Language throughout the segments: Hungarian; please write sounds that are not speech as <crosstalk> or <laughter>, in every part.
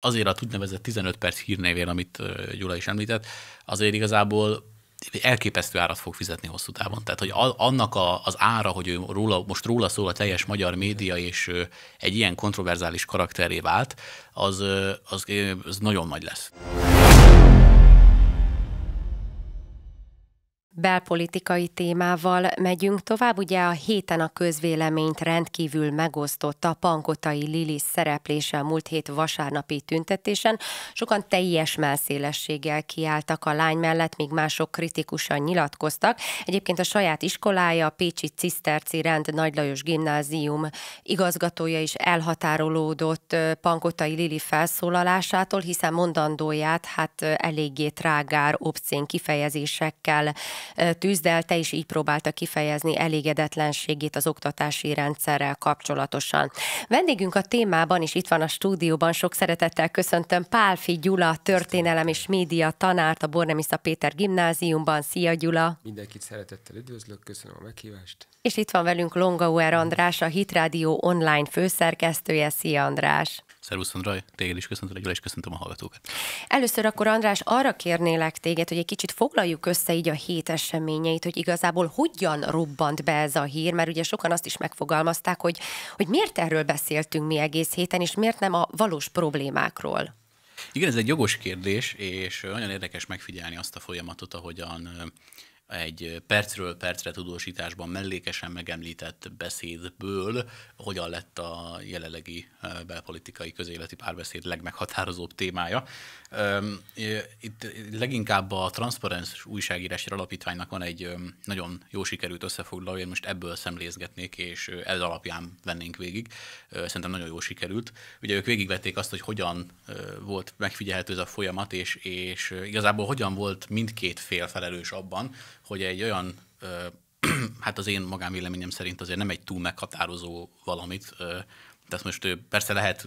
azért a úgynevezett 15 perc hírnévén, amit Gyula is említett, azért igazából elképesztő árat fog fizetni hosszú távon. Tehát, hogy annak a, az ára, hogy ő róla, most róla szól a teljes magyar média, és egy ilyen kontroverzális karakteré vált, az, az, az nagyon nagy lesz. belpolitikai témával megyünk tovább. Ugye a héten a közvéleményt rendkívül megosztotta a Pankotai Lili szereplése a múlt hét vasárnapi tüntetésen. Sokan teljes melszélességgel kiálltak a lány mellett, míg mások kritikusan nyilatkoztak. Egyébként a saját iskolája, a Pécsi Ciszterci Rend Nagy Lajos Gimnázium igazgatója is elhatárolódott Pankotai Lili felszólalásától, hiszen mondandóját hát eléggé trágár, obszén kifejezésekkel tűzdelte is így próbálta kifejezni elégedetlenségét az oktatási rendszerrel kapcsolatosan. Vendégünk a témában is itt van a stúdióban, sok szeretettel köszöntöm Pálfi Gyula, történelem és média tanárt a Bornemisza Péter gimnáziumban. Szia Gyula! Mindenkit szeretettel üdvözlök, köszönöm a meghívást. És itt van velünk Longauer András, a Hitrádió online főszerkesztője. Szia András! Szervusz, Andraj, téged is köszöntöm, és köszöntöm a hallgatókat. Először akkor, András, arra kérnélek téged, hogy egy kicsit foglaljuk össze így a hét eseményeit, hogy igazából hogyan robbant be ez a hír, mert ugye sokan azt is megfogalmazták, hogy, hogy miért erről beszéltünk mi egész héten, és miért nem a valós problémákról. Igen, ez egy jogos kérdés, és nagyon érdekes megfigyelni azt a folyamatot, ahogyan egy percről percre tudósításban mellékesen megemlített beszédből hogyan lett a jelenlegi belpolitikai közéleti párbeszéd legmeghatározóbb témája. Itt leginkább a Transparens újságírási alapítványnak van egy nagyon jó sikerült összefoglaló, én most ebből szemlézgetnék, és ez alapján vennénk végig. Szerintem nagyon jó sikerült. Ugye ők végigvették azt, hogy hogyan volt megfigyelhető ez a folyamat, és, és igazából hogyan volt mindkét fél felelős abban, hogy egy olyan, <clears throat> hát az én magánvéleményem szerint azért nem egy túl meghatározó valamit, tehát most ő persze lehet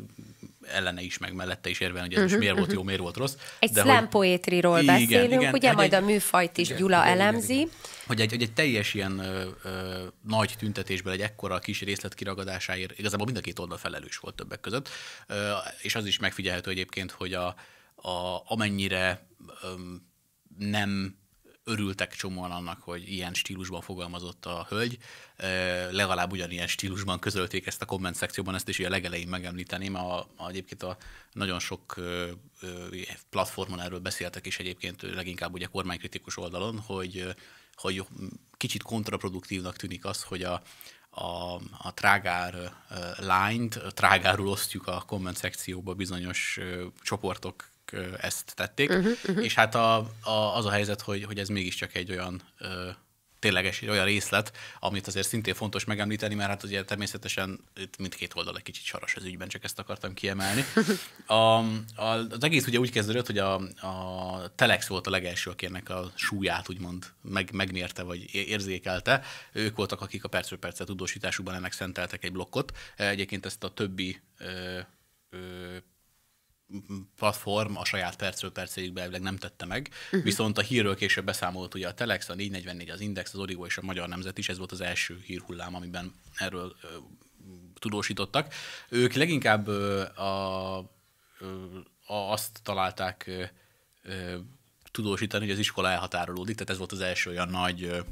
ellene is, meg mellette is érvelni, hogy ez uh-huh, most mhm, miért uh-huh. volt mhm. jó, miért volt rossz. Egy de slam poétriról igen, beszélünk, igen, ugye majd egy, a műfajt is igen, Gyula igen, elemzi. Igen, igen. Hogy egy, hogy egy teljes ilyen ö, ö, nagy tüntetésből egy ekkora kis részlet kiragadásáért igazából mind a két oldal felelős volt többek között, ö, és az is megfigyelhető egyébként, hogy a, a, amennyire ö, nem örültek csomóan annak, hogy ilyen stílusban fogalmazott a hölgy. Legalább ugyanilyen stílusban közölték ezt a komment szekcióban, ezt is a legelején megemlíteném. A, a, egyébként a nagyon sok platformon erről beszéltek is egyébként, leginkább ugye kormánykritikus oldalon, hogy, hogy kicsit kontraproduktívnak tűnik az, hogy a, a, a trágár lányt, a osztjuk a komment szekcióba bizonyos ö, csoportok ezt tették, uh-huh, uh-huh. és hát a, a, az a helyzet, hogy, hogy ez mégiscsak egy olyan ö, tényleges, egy olyan részlet, amit azért szintén fontos megemlíteni, mert hát ugye természetesen itt mindkét oldal egy kicsit saras az ügyben, csak ezt akartam kiemelni. <laughs> A, a, az egész ugye úgy kezdődött, hogy a, a Telex volt a legelső, aki ennek a súlyát úgymond meg, megmérte, vagy érzékelte. Ők voltak, akik a percről percre tudósításukban ennek szenteltek egy blokkot. Egyébként ezt a többi ö, ö, platform a saját percről percéig belőleg nem tette meg, uh-huh. viszont a hírről később beszámolt ugye a Telex, a 444, az Index, az Origo és a Magyar Nemzet is, ez volt az első hírhullám, amiben erről ö, tudósítottak. Ők leginkább ö, a, ö, azt találták ö, ö, tudósítani, hogy az iskola elhatárolódik, tehát ez volt az első olyan nagy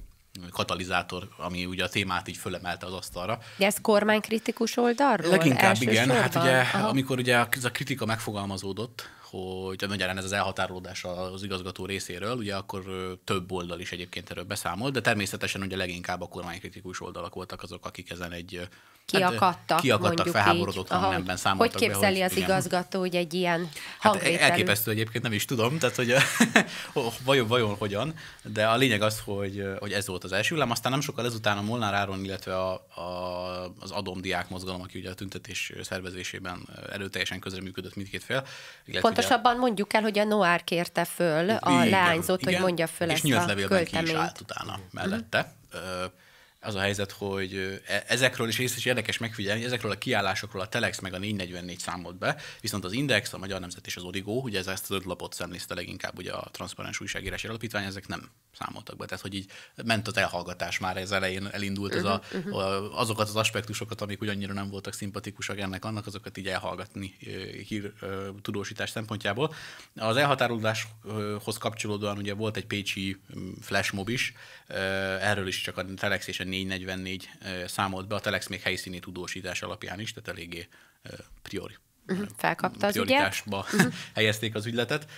katalizátor, ami ugye a témát így fölemelte az asztalra. De ez kormánykritikus oldalról? Leginkább Elsősorban? igen. Hát ugye, Aha. amikor ugye ez a kritika megfogalmazódott, hogy magyarán ez az elhatárolódás az igazgató részéről, ugye akkor több oldal is egyébként erről beszámolt, de természetesen ugye leginkább a kormánykritikus oldalak voltak azok, akik ezen egy kiakadtak, hát, kiakadtak felháborodott így. hangnemben számoltak Hogy képzeli be, hogy, az igen. igazgató hogy egy ilyen hát hangvételű? Hát elképesztő egyébként, nem is tudom, tehát hogy <laughs> vajon, vajon hogyan, de a lényeg az, hogy, hogy ez volt az első hullám, aztán nem sokkal ezután a Molnár Áron, illetve a, a, az Adomdiák mozgalom, aki ugye a tüntetés szervezésében erőteljesen közreműködött mindkét fél. Pontosabban ugye, mondjuk el, hogy a Noár kérte föl a igen, leányzót, igen, hogy mondja föl és ezt a költeményt. És nyílt levélben ki is állt utána mellette. Mm-hmm az a helyzet, hogy e, ezekről is észre is érdekes megfigyelni, ezekről a kiállásokról a Telex meg a 444 számolt be, viszont az Index, a Magyar Nemzet és az Origo, ugye ez ezt az öt lapot szemlézte leginkább ugye a Transparens Újságírási Alapítvány, ezek nem számoltak be. Tehát, hogy így ment az elhallgatás már ez elején, elindult ez a, mhm, mhm. a, azokat az aspektusokat, amik ugyannyira nem voltak szimpatikusak ennek, annak azokat így elhallgatni hír tudósítás szempontjából. Az elhatárolódáshoz kapcsolódóan ugye volt egy pécsi mm, flashmob is, erről is csak a Telex és a 444 számolt be, a Telex még helyszíni tudósítás alapján is, tehát eléggé priori. Mhm, felkapta az prioritásba ügyet. <laughs> Mhm. helyezték az ügyletet.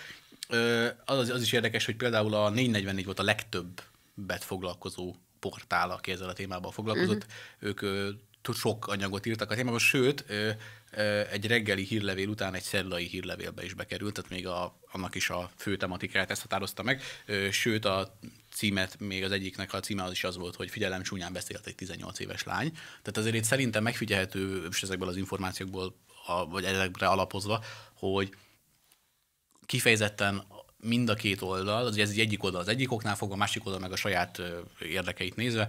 Az, az is érdekes, hogy például a 444 volt a legtöbb bet foglalkozó portál, aki ezzel a témában foglalkozott. Uh-huh. Ők sok anyagot írtak a témában, sőt, egy reggeli hírlevél után egy szerdai hírlevélbe is bekerült, tehát még a, annak is a fő tematikáját ezt határozta meg, sőt a címet, még az egyiknek a címe az is az volt, hogy figyelem, csúnyán beszélt egy 18 éves lány. Tehát azért itt szerintem megfigyelhető, és ezekből az információkból, a, vagy ezekre alapozva, hogy kifejezetten mind a két oldal, az ez egyik oldal az egyik oknál fogva, a másik oldal meg a saját érdekeit nézve,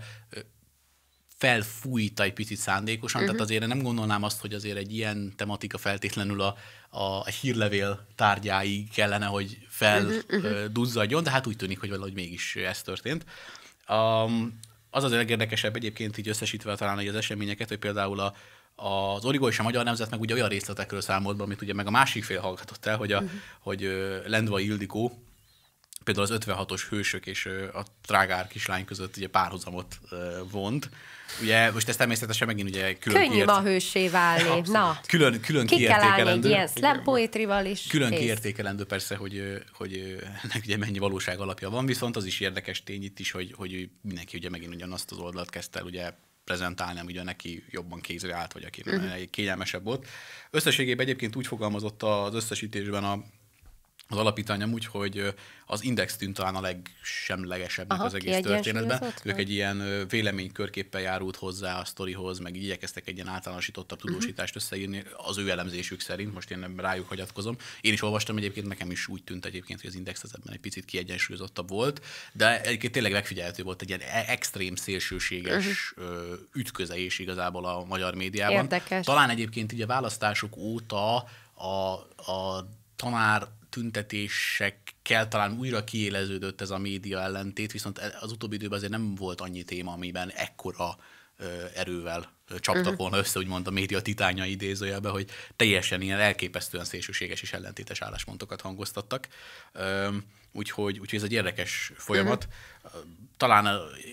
felfújta egy picit szándékosan, uh-huh. tehát mhm. azért nem gondolnám azt, hogy azért egy ilyen tematika feltétlenül a, a hírlevél tárgyáig kellene, hogy felduzzadjon, mhm, mhm. uh-huh. de hát úgy tűnik, hogy valahogy mégis ez történt. Um, az az legérdekesebb egyébként így összesítve talán az eseményeket, hogy például a, az Origo és a Magyar Nemzet meg ugye olyan részletekről számolt be, amit ugye meg a másik fél hallgatott el, hogy, a, uh-huh. hogy Lendva Ildikó, például az 56-os hősök és a trágár kislány között ugye párhuzamot vont. Ugye most ez természetesen megint ugye külön Könnyű kiért... ma hősé válni, na. Külön, külön Ki kell egy ilyen is. Külön kész. kiértékelendő persze, hogy, hogy ennek ugye mennyi valóság alapja van, viszont az is érdekes tény itt is, hogy, hogy mindenki ugye megint ugyanazt az oldalt kezdte el ugye prezentálni, ami ugye neki jobban kézre állt, vagy aki uh-huh. kényelmesebb volt. Összességében egyébként úgy fogalmazott az összesítésben a az alapítványom úgy, hogy az Index tűnt talán a legsemlegesebbnek Aha, az egész történetben. Az ők egy ilyen véleménykörképpel járult hozzá a sztorihoz, meg igyekeztek egy ilyen általánosítottabb mhm. tudósítást uh-huh. összeírni az ő elemzésük szerint, most én nem rájuk hagyatkozom. Én is olvastam egyébként, nekem is úgy tűnt egyébként, hogy az Index az ebben egy picit kiegyensúlyozottabb volt, de egyébként tényleg megfigyelhető volt egy ilyen e- extrém szélsőséges uh-huh. Mhm. ütközés igazából a magyar médiában. Érdekes. Talán egyébként így a választások óta a, a tanár tüntetésekkel talán újra kiéleződött ez a média ellentét, viszont e- az utóbbi időben azért nem volt annyi téma, amiben ekkora erővel csaptak uh-huh. volna össze, úgymond a média titánya idézőjelbe, hogy teljesen ilyen elképesztően szélsőséges és ellentétes álláspontokat hangoztattak. Úgyhogy, úgyhogy ez egy érdekes folyamat. Uh-huh talán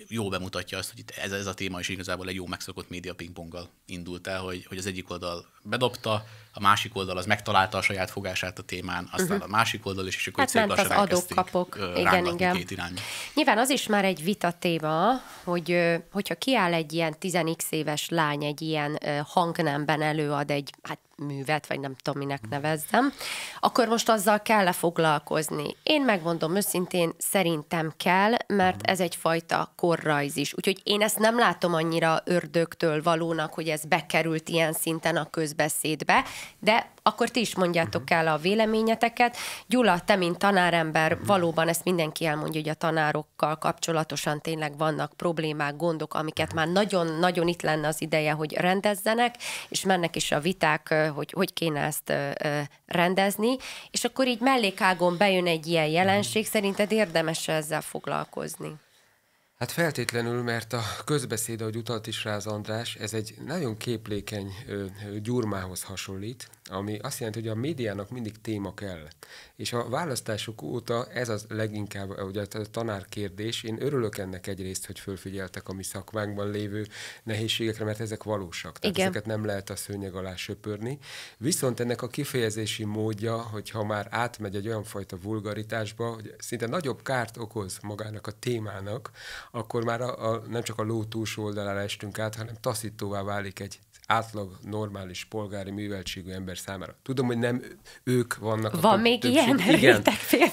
jó bemutatja azt, hogy itt ez, ez a téma is igazából egy jó megszokott média pingponggal indult el, hogy, hogy az egyik oldal bedobta, a másik oldal az megtalálta a saját fogását a témán, aztán uh-huh. a másik oldal is, és akkor hát szépen az adok, kapok. igen, igen. két irányba. Nyilván az is már egy vita téma, hogy hogyha kiáll egy ilyen 10 éves lány, egy ilyen hangnemben előad egy, hát művet, vagy nem tudom, minek nevezzem, akkor most azzal kell-e foglalkozni? Én megmondom őszintén, szerintem kell, mert ez egyfajta korrajz is. Úgyhogy én ezt nem látom annyira ördögtől valónak, hogy ez bekerült ilyen szinten a közbeszédbe, de akkor ti is mondjátok uh-huh. el a véleményeteket. Gyula, te, mint tanárember, uh-huh. valóban ezt mindenki elmondja, hogy a tanárokkal kapcsolatosan tényleg vannak problémák, gondok, amiket mhm. már nagyon-nagyon itt lenne az ideje, hogy rendezzenek, és mennek is a viták, hogy hogy kéne ezt rendezni, és akkor így mellékágon bejön egy ilyen jelenség, szerinted érdemes -e ezzel foglalkozni? Hát feltétlenül, mert a közbeszéd, ahogy utalt is rá az András, ez egy nagyon képlékeny gyurmához hasonlít, ami azt jelenti, hogy a médiának mindig téma kell. És a választások óta ez az leginkább eh, ugye, a tanárkérdés. Én örülök ennek egyrészt, hogy fölfigyeltek a mi szakmánkban lévő nehézségekre, mert ezek valósak. Tehát Igen. ezeket nem lehet a szőnyeg alá söpörni. Viszont ennek a kifejezési módja, hogyha már átmegy egy olyan fajta vulgaritásba, hogy szinte nagyobb kárt okoz magának a témának, akkor már a, a, nem csak a ló túlsó oldalára estünk át, hanem taszítóvá válik egy átlag, normális, polgári műveltségű ember számára. Tudom, hogy nem ők vannak Van a még ilyen? Igen,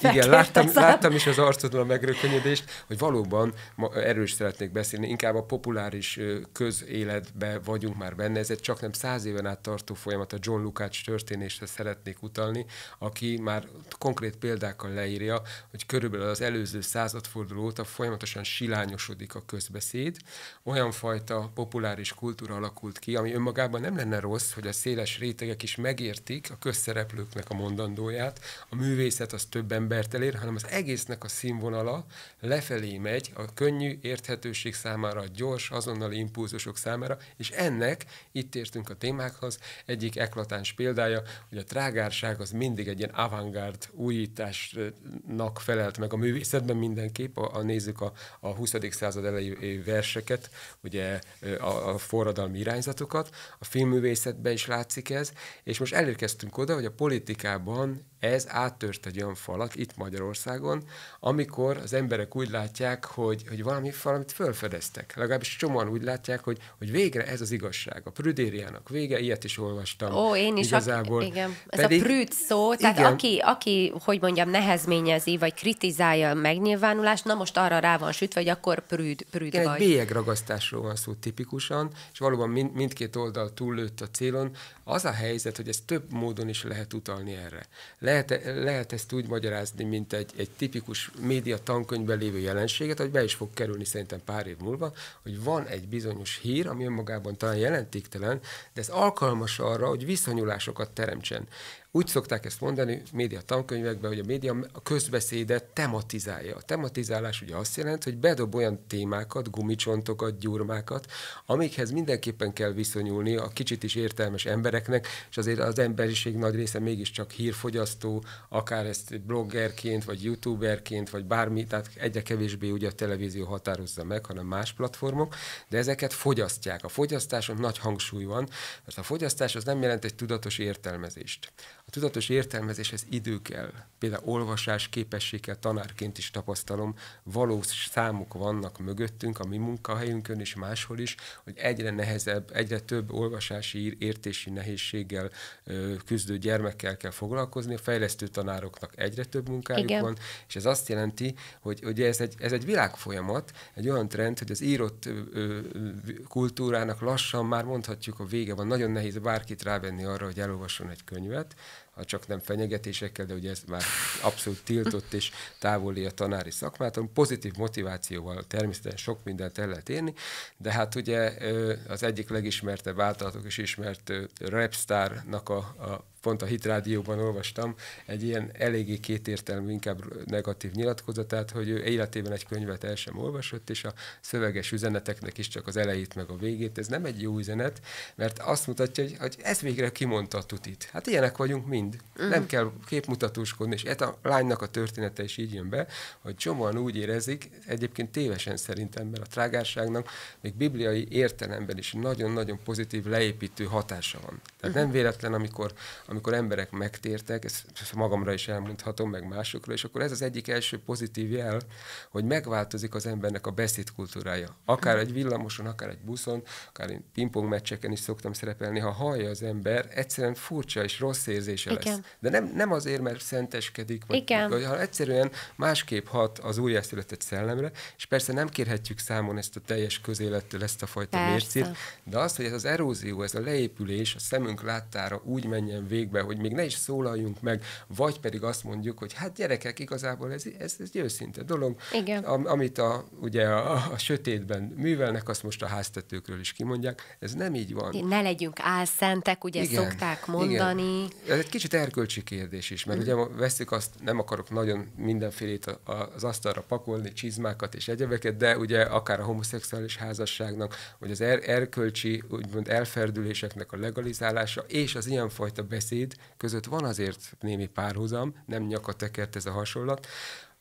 igen láttam, láttam is az arcodon a megrökönyödést, hogy valóban ma erős szeretnék beszélni, inkább a populáris közéletbe vagyunk már benne, ez egy csak nem száz éven át tartó folyamat, a John Lukács történésre szeretnék utalni, aki már konkrét példákkal leírja, hogy körülbelül az előző századforduló óta folyamatosan silányosodik a közbeszéd, olyan fajta populáris kultúra alakult ki, ami ön önmagában nem lenne rossz, hogy a széles rétegek is megértik a közszereplőknek a mondandóját. A művészet az több embert elér, hanem az egésznek a színvonala lefelé megy a könnyű érthetőség számára, a gyors, azonnali impulzusok számára, és ennek, itt értünk a témákhoz, egyik eklatáns példája, hogy a trágárság az mindig egy ilyen avantgárd újításnak felelt meg a művészetben mindenképp, a, a nézzük a, a 20. század elejé verseket, ugye a, a forradalmi irányzatokat, a filmművészetben is látszik ez, és most elérkeztünk oda, hogy a politikában ez áttört egy olyan falat itt Magyarországon, amikor az emberek úgy látják, hogy, hogy valami, valamit felfedeztek. Legalábbis csomóan úgy látják, hogy, hogy végre ez az igazság. A prüdériának vége, ilyet is olvastam. Ó, én is. Igazából. Aki, igen, ez Pedig, a prűd szó, tehát igen, aki, aki, hogy mondjam, nehezményezi, vagy kritizálja a megnyilvánulást, na most arra rá van sütve, hogy akkor prűd, prüd igen, vagy. Egy bélyegragasztásról van szó tipikusan, és valóban mind, mindkét oldal túllőtt a célon. Az a helyzet, hogy ez több módon is lehet utalni erre lehet, lehet ezt úgy magyarázni, mint egy, egy tipikus média tankönyvben lévő jelenséget, hogy be is fog kerülni szerintem pár év múlva, hogy van egy bizonyos hír, ami önmagában talán jelentéktelen, de ez alkalmas arra, hogy viszonyulásokat teremtsen. Úgy szokták ezt mondani média tankönyvekben, hogy a média a közbeszédet tematizálja. A tematizálás ugye azt jelenti, hogy bedob olyan témákat, gumicsontokat, gyurmákat, amikhez mindenképpen kell viszonyulni a kicsit is értelmes embereknek, és azért az emberiség nagy része mégiscsak hírfogyasztó, akár ezt bloggerként, vagy youtuberként, vagy bármi, tehát egyre kevésbé ugye a televízió határozza meg, hanem más platformok, de ezeket fogyasztják. A fogyasztáson nagy hangsúly van, mert a fogyasztás az nem jelent egy tudatos értelmezést. A tudatos értelmezéshez idő kell. Például olvasás képességgel tanárként is tapasztalom, valós számok vannak mögöttünk, a mi munkahelyünkön és máshol is, hogy egyre nehezebb, egyre több olvasási, értési nehézséggel küzdő gyermekkel kell foglalkozni, a fejlesztő tanároknak egyre több munkájuk Igen. van, és ez azt jelenti, hogy ugye ez egy, ez egy világfolyamat, egy olyan trend, hogy az írott ö, kultúrának lassan már mondhatjuk a vége van, nagyon nehéz bárkit rávenni arra, hogy elolvasson egy könyvet, ha csak nem fenyegetésekkel, de ugye ez már abszolút tiltott és távoli a tanári szakmától. Pozitív motivációval természetesen sok mindent el lehet érni, de hát ugye az egyik legismertebb általatok is ismert rapstárnak a, a pont a Hitrádióban olvastam egy ilyen eléggé kétértelmű, inkább negatív nyilatkozatát, hogy ő életében egy könyvet el sem olvasott, és a szöveges üzeneteknek is csak az elejét meg a végét. Ez nem egy jó üzenet, mert azt mutatja, hogy, hogy ez végre kimondta a tutit. Hát ilyenek vagyunk mind. Mm. Nem kell képmutatóskodni, és ez a lánynak a története is így jön be, hogy csomóan úgy érezik, egyébként tévesen szerintem, mert a trágárságnak még bibliai értelemben is nagyon-nagyon pozitív leépítő hatása van. Tehát mhm. nem véletlen, amikor, amikor amikor emberek megtértek, ezt magamra is elmondhatom, meg másokra, és akkor ez az egyik első pozitív jel, hogy megváltozik az embernek a beszédkultúrája. Akár egy villamoson, akár egy buszon, akár én pingpong meccseken is szoktam szerepelni, ha hallja az ember, egyszerűen furcsa és rossz érzése Igen. lesz. De nem, nem azért, mert szenteskedik, vagy Igen. Vagy, hanem egyszerűen másképp hat az újjászületett szellemre, és persze nem kérhetjük számon ezt a teljes közélettől, ezt a fajta persze. mércét, de az, hogy ez az erózió, ez a leépülés a szemünk láttára úgy menjen végig, végbe, hogy még ne is szólaljunk meg, vagy pedig azt mondjuk, hogy hát gyerekek, igazából ez, ez, ez egy őszinte dolog. Igen. Am, amit a, ugye a, a sötétben művelnek, azt most a háztetőkről is kimondják. Ez nem így van. Ne legyünk álszentek, ugye igen, szokták mondani. Igen. Ez egy kicsit erkölcsi kérdés is, mert mm. ugye veszük azt, nem akarok nagyon mindenfélét az asztalra pakolni, csizmákat és egyebeket, de ugye akár a homoszexuális házasságnak, vagy az er- erkölcsi, úgymond elferdüléseknek a legalizálása, és az ilyenfajta beszéd párbeszéd között van azért némi párhuzam, nem nyakat tekert ez a hasonlat,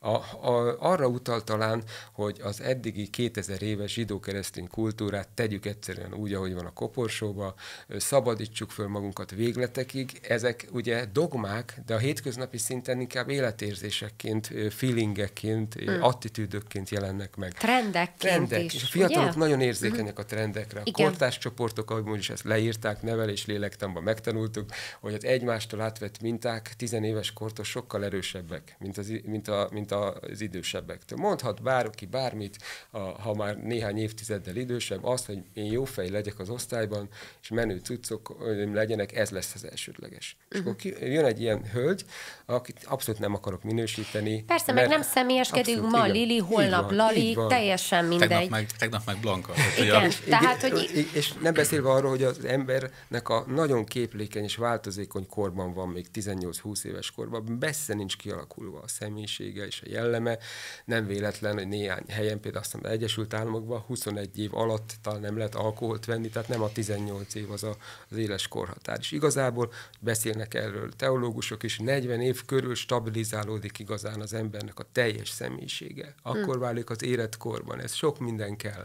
a, a, arra utal talán, hogy az eddigi 2000 éves zsidó-keresztény kultúrát tegyük egyszerűen úgy, ahogy van a koporsóba, szabadítsuk föl magunkat végletekig. Ezek ugye dogmák, de a hétköznapi szinten inkább életérzésekként, feelingekként, mm. attitűdökként jelennek meg. Trendekként Trendek. is. És a fiatalok ugye? nagyon mhm. érzékenyek a trendekre. A Igen. kortárs csoportok, ahogy mondjuk ezt leírták, nevelés lélektanban megtanultuk, hogy az egymástól átvett minták tizenéves kortól sokkal erősebbek, mint, az, mint, a, mint a az idősebbektől. Mondhat bárki bármit, a, ha már néhány évtizeddel idősebb, azt, hogy én jó fej legyek az osztályban, és menő cuccok legyenek, ez lesz az elsődleges. Uh-huh. És akkor mhm. ki, jön egy ilyen hölgy, akit abszolút nem akarok minősíteni. Persze, mert meg nem személyeskedünk abszolút, ma, igen. Lili, holnap van, Lali, teljesen mindegy. Tegnap meg, tegnap meg Blanka. igen, tehát, hogy... És nem beszélve arról, hogy az embernek a nagyon képlékeny és változékony korban van, még 18-20 éves korban, messze nincs kialakulva a személyisége és a a jelleme. Nem véletlen, hogy néhány helyen, például aztán az Egyesült Államokban 21 év alatt talán nem lehet alkoholt venni, tehát nem a 18 év az a, az éles korhatár. És igazából beszélnek erről teológusok is, 40 év körül stabilizálódik igazán az embernek a teljes személyisége. Akkor hmm. válik az életkorban, ez sok minden kell.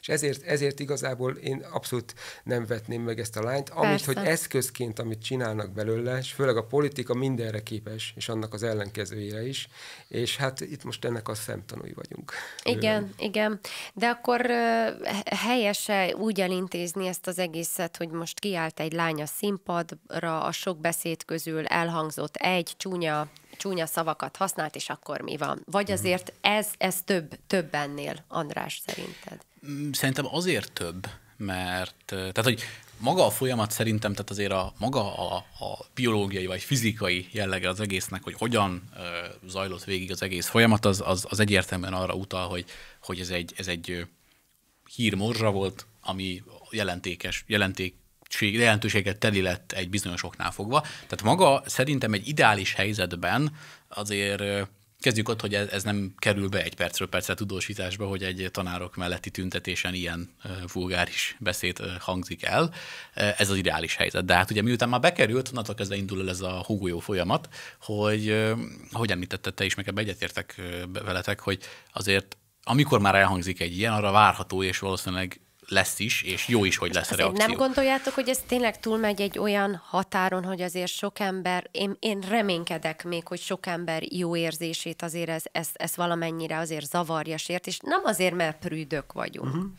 És ezért, ezért igazából én abszolút nem vetném meg ezt a lányt, amit, Persze. hogy eszközként, amit csinálnak belőle, és főleg a politika mindenre képes, és annak az ellenkezőjére is, és és hát itt most ennek a szemtanúi vagyunk. Igen, Ön... igen. De akkor helyese úgy elintézni ezt az egészet, hogy most kiállt egy lány a színpadra, a sok beszéd közül elhangzott egy csúnya csúnya szavakat használt, és akkor mi van? Vagy mhm. azért ez, ez több, több ennél, András, szerinted? Mm, szerintem azért több, mert, tehát hogy maga a folyamat szerintem, tehát azért a maga a, a biológiai vagy fizikai jellege az egésznek, hogy hogyan ö, zajlott végig az egész folyamat, az, az, az egyértelműen arra utal, hogy, hogy ez egy, ez egy hírmorzsa volt, ami jelentékes, jelenték, jelentőséget teli lett egy bizonyos oknál fogva. Tehát maga szerintem egy ideális helyzetben azért Kezdjük ott, hogy ez nem kerül be egy percről percre tudósításba, hogy egy tanárok melletti tüntetésen ilyen vulgáris beszéd hangzik el. Ez az ideális helyzet. De hát ugye miután már bekerült, onnantól kezdve indul el ez a húgójó folyamat, hogy hogy említette te is, meg ebbe egyetértek veletek, hogy azért amikor már elhangzik egy ilyen, arra várható és valószínűleg lesz is, és jó is, hogy lesz a reakció. Nem gondoljátok, hogy ez tényleg túlmegy egy olyan határon, hogy azért sok ember, én, én reménykedek még, hogy sok ember jó érzését azért ez, ez, ez valamennyire azért zavarja, sért, és nem azért, mert prűdök vagyunk. Uh-huh.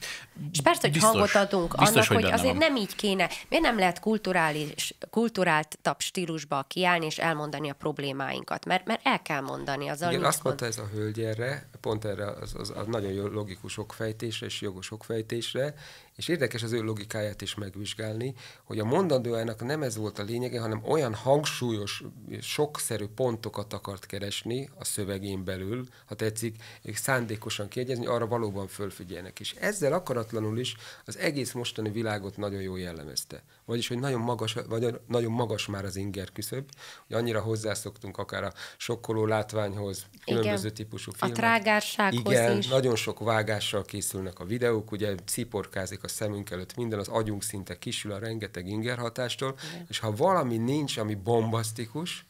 És persze, hogy biztos, hangot adunk biztos, annak, hogy, hogy azért van. nem így kéne. Miért nem lehet kulturális, kulturáltabb stílusba kiállni és elmondani a problémáinkat? Mert, mert el kell mondani az Igen, azt mondta ez a hölgy erre, pont erre az, az, az nagyon jó logikus okfejtésre és jogos okfejtésre, és érdekes az ő logikáját is megvizsgálni, hogy a mondandójának nem ez volt a lényege, hanem olyan hangsúlyos, sokszerű pontokat akart keresni a szövegén belül, ha tetszik, szándékosan kiegyezni, arra valóban fölfigyelnek. És ezzel akaratlanul is az egész mostani világot nagyon jól jellemezte. Vagyis, hogy nagyon magas, vagy nagyon magas már az inger küszöb, hogy annyira hozzászoktunk akár a sokkoló látványhoz, különböző Igen. típusú filmek. A trágársághoz Igen, is. nagyon sok vágással készülnek a videók, ugye sziporkázik a szemünk előtt minden, az agyunk szinte kisül a rengeteg ingerhatástól, Igen. és ha valami nincs, ami bombasztikus,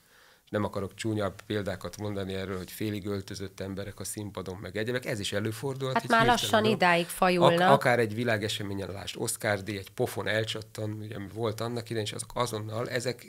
nem akarok csúnyabb példákat mondani erről, hogy félig öltözött emberek a színpadon, meg egyebek, ez is előfordulhat. Hát már lassan idáig fajulnak. Ak- akár egy világeseményen lást, Oscar D, egy pofon elcsattan, ugye ami volt annak idején, és azok azonnal, ezek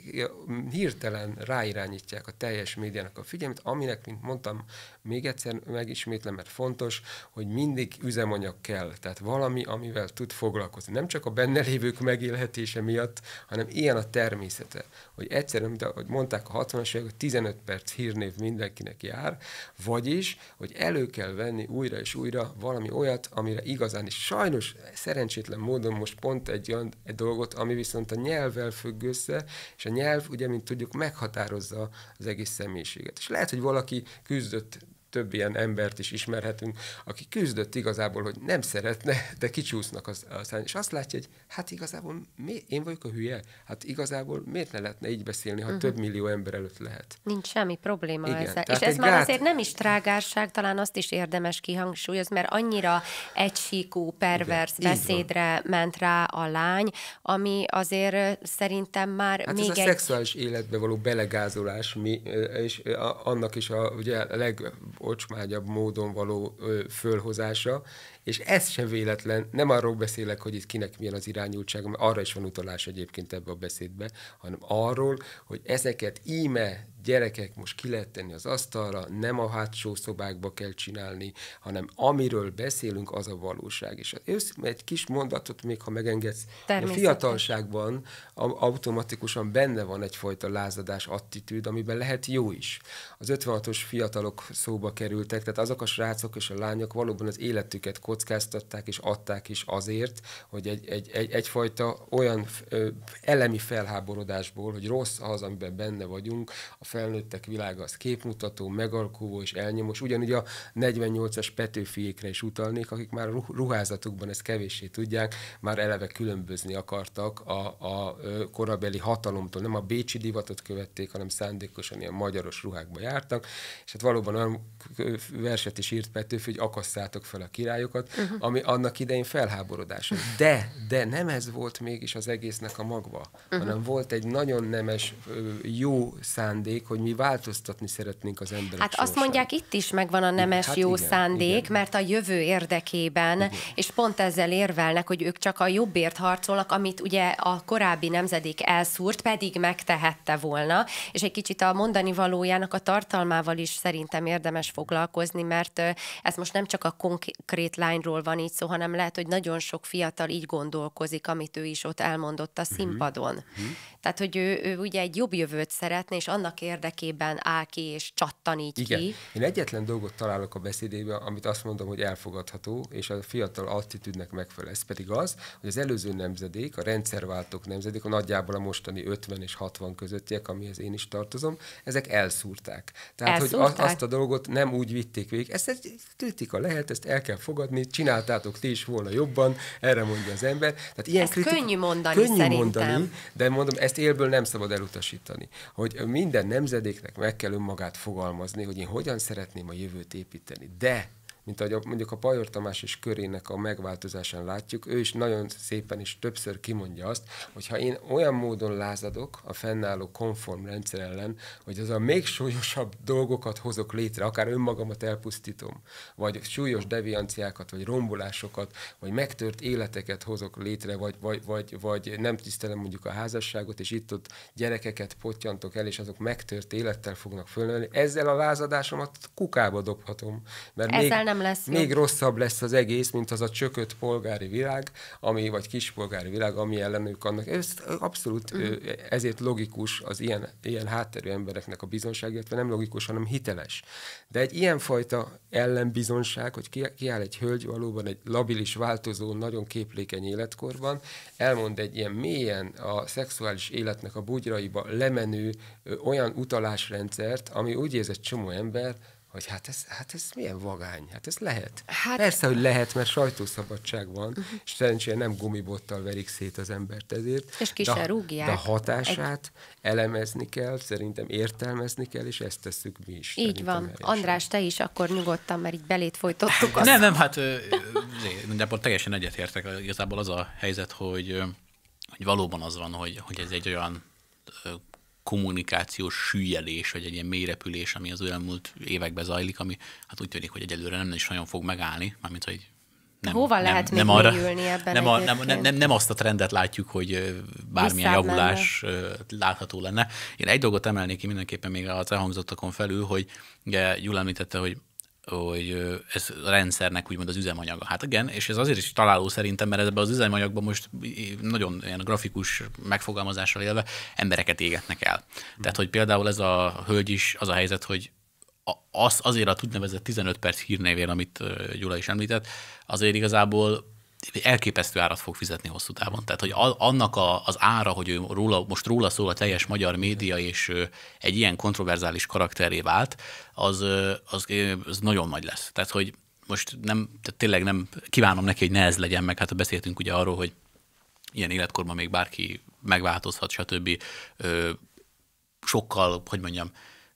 hirtelen ráirányítják a teljes médiának a figyelmet, aminek, mint mondtam, még egyszer megismétlem, mert fontos, hogy mindig üzemanyag kell, tehát valami, amivel tud foglalkozni. Nem csak a benne lévők megélhetése miatt, hanem ilyen a természete. Hogy egyszerűen, mint ahogy mondták a 60-as évek, 15 perc hírnév mindenkinek jár, vagyis, hogy elő kell venni újra és újra valami olyat, amire igazán, is sajnos szerencsétlen módon most pont egy olyan egy dolgot, ami viszont a nyelvvel függ össze, és a nyelv, ugye, mint tudjuk, meghatározza az egész személyiséget. És lehet, hogy valaki küzdött több ilyen embert is ismerhetünk, aki küzdött igazából, hogy nem szeretne, de kicsúsznak az, a és azt látja, hogy hát igazából mi, én vagyok a hülye, hát igazából miért ne lehetne így beszélni, ha uh-huh. több mhm. millió ember előtt lehet. Nincs semmi probléma Igen, ezzel. És ez már gát... azért nem is trágárság, talán azt is érdemes kihangsúlyozni, mert annyira egysíkú, pervers Igen, beszédre ment rá a lány, ami azért szerintem már hát még ez egy... a szexuális életbe való belegázolás, mi, és annak is a, ugye a leg ocsmányabb módon való fölhozása, és ez se véletlen, nem arról beszélek, hogy itt kinek milyen az irányultság, mert arra is van utalás egyébként ebbe a beszédbe, hanem arról, hogy ezeket íme gyerekek most ki lehet tenni az asztalra, nem a hátsó szobákba kell csinálni, hanem amiről beszélünk, az a valóság. És ősz, egy kis mondatot még, ha megengedsz, a fiatalságban automatikusan benne van egyfajta lázadás attitűd, amiben lehet jó is. Az 56-os fiatalok szóba kerültek, tehát azok a srácok és a lányok valóban az életüket kockáztatták és adták is azért, hogy egy, egy, egy, egyfajta olyan ö, elemi felháborodásból, hogy rossz az, amiben benne vagyunk, a felnőttek világa az képmutató, megalkuvó és elnyomós. Ugyanúgy a 48-as Petőfiékre is utalnék, akik már ruházatukban ezt kevéssé tudják, már eleve különbözni akartak a, a korabeli hatalomtól. Nem a bécsi divatot követték, hanem szándékosan ilyen magyaros ruhákba jártak, és hát valóban olyan verset is írt Petőfi, hogy akasszátok fel a királyokat, volt, uh-huh. ami annak idején felháborodás. De, de nem ez volt mégis az egésznek a magva, uh-huh. hanem volt egy nagyon nemes, jó szándék, hogy mi változtatni szeretnénk az emberek Hát sorsan. azt mondják, itt is megvan a nemes hát jó igen, szándék, igen. mert a jövő érdekében, uh-huh. és pont ezzel érvelnek, hogy ők csak a jobbért harcolnak, amit ugye a korábbi nemzedék elszúrt, pedig megtehette volna, és egy kicsit a mondani valójának a tartalmával is szerintem érdemes foglalkozni, mert ez most nem csak a konkrét lány lányról van itt szó, hanem lehet, hogy nagyon sok fiatal így gondolkozik, amit ő is ott elmondott a mhm. színpadon. Mm-hmm. Tehát, hogy ő, ő ugye egy jobb jövőt szeretne, és annak érdekében áll ki, és csattan így Igen. ki. Én egyetlen dolgot találok a beszédében, amit azt mondom, hogy elfogadható, és a fiatal attitűdnek megfelel. Ez pedig az, hogy az előző nemzedék, a rendszerváltók nemzedék, a nagyjából a mostani 50 és 60 közöttiek, amihez én is tartozom, ezek elszúrták. Tehát, elszúrták. hogy azt a dolgot nem úgy vitték végig. Ez egy kritika lehet, ezt el kell fogadni, csináltátok ti is volna jobban, erre mondja az ember. Tehát ilyen ez kritika, könnyű mondani könnyű szerintem. mondani, de mondom, ez ezt élből nem szabad elutasítani. Hogy minden nemzedéknek meg kell önmagát fogalmazni, hogy én hogyan szeretném a jövőt építeni. De mint ahogy a, mondjuk a Pajor Tamás és körének a megváltozásán látjuk, ő is nagyon szépen és többször kimondja azt, hogy ha én olyan módon lázadok a fennálló konform rendszer ellen, hogy az a még súlyosabb dolgokat hozok létre, akár önmagamat elpusztítom, vagy súlyos devianciákat, vagy rombolásokat, vagy megtört életeket hozok létre, vagy, vagy, vagy, vagy nem tisztelem mondjuk a házasságot, és itt-ott gyerekeket potyantok el, és azok megtört élettel fognak fölnőni, ezzel a lázadásomat kukába dobhatom. Mert ezzel még... nem nem lesz még jobb. rosszabb lesz az egész, mint az a csökött polgári világ, ami, vagy kispolgári világ, ami ellen ők annak. Ez abszolút mm. ezért logikus az ilyen, ilyen hátterű embereknek a bizonság, illetve nem logikus, hanem hiteles. De egy ilyenfajta ellenbizonság, hogy ki, kiáll egy hölgy valóban egy labilis, változó, nagyon képlékeny életkorban, elmond egy ilyen mélyen a szexuális életnek a bugyraiba lemenő ö, olyan utalásrendszert, ami úgy érzett csomó ember, hogy hát ez, hát ez milyen vagány, hát ez lehet. Hát... Persze, hogy lehet, mert sajtószabadság van, uh-huh. és szerencsére nem gumibottal verik szét az embert ezért. És ki de, rúgják. De a hatását Egy... elemezni kell, szerintem értelmezni kell, és ezt tesszük mi is. Így van. Elég. András, te is akkor nyugodtan, mert így belét folytottuk. Nem, nem, hát mindenból teljesen egyetértek. Igazából az a helyzet, hogy, hogy valóban az van, hogy, hogy ez egy olyan kommunikációs sűjjelés, vagy egy ilyen mélyrepülés, ami az elmúlt években zajlik, ami hát úgy tűnik, hogy egyelőre nem is nagyon fog megállni, mármint, hogy nem, Hova nem, lehet nem, még arra, ebben nem, a, nem, nem, nem, nem azt a trendet látjuk, hogy bármilyen javulás lenne. látható lenne. Én egy dolgot emelnék ki mindenképpen még az elhangzottakon felül, hogy ugye Gyula említette, hogy hogy ez a rendszernek úgymond az üzemanyaga. Hát igen, és ez azért is találó szerintem, mert ebben az üzemanyagban most nagyon ilyen grafikus megfogalmazással élve embereket égetnek el. Tehát, hogy például ez a hölgy is az a helyzet, hogy az, azért a tudnevezett 15 perc hírnévén, amit Gyula is említett, azért igazából elképesztő árat fog fizetni hosszú távon. Tehát, hogy annak a, az ára, hogy ő róla, most róla szól a teljes magyar média, és egy ilyen kontroverzális karakteré vált, az, az, az nagyon nagy lesz. Tehát, hogy most nem, tehát tényleg nem kívánom neki, hogy ne ez legyen, meg hát beszéltünk ugye arról, hogy ilyen életkorban még bárki megváltozhat, stb. sokkal, hogy mondjam,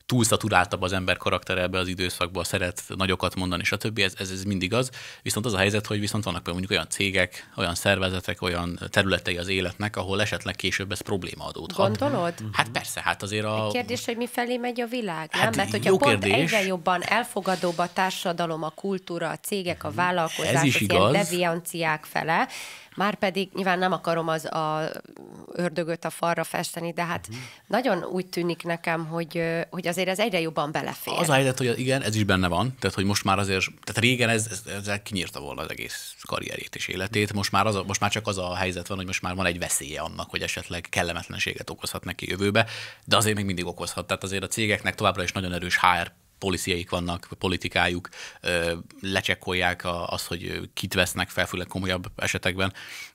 túlszaturáltabb az ember karakter ebbe az időszakban, szeret nagyokat mondani, és többi, Ez, ez, ez mindig az. Viszont az a helyzet, hogy viszont vannak mondjuk olyan cégek, olyan szervezetek, olyan területei az életnek, ahol esetleg később ez probléma adódhat. Gondolod? Hát mhm. persze, hát azért a... Kérdés, hogy mi felé megy a világ, hát nem? Mert hogyha pont kérdés. egyre jobban elfogadóbb a társadalom, a kultúra, a cégek, a vállalkozások, az igaz. ilyen devianciák fele, Márpedig nyilván nem akarom az a ördögöt a falra festeni, de hát uh-huh. nagyon úgy tűnik nekem, hogy, hogy azért ez egyre jobban belefér. Az a helyzet, hogy igen, ez is benne van, tehát hogy most már azért, tehát régen ez, ez, ezzel kinyírta volna az egész karrierét és életét, most már, az a, most már csak az a helyzet van, hogy most már van egy veszélye annak, hogy esetleg kellemetlenséget okozhat neki jövőbe, de azért még mindig okozhat. Tehát azért a cégeknek továbbra is nagyon erős HR policiaik vannak, politikájuk, lecsekkolják azt, hogy kit vesznek fel, főleg komolyabb esetekben.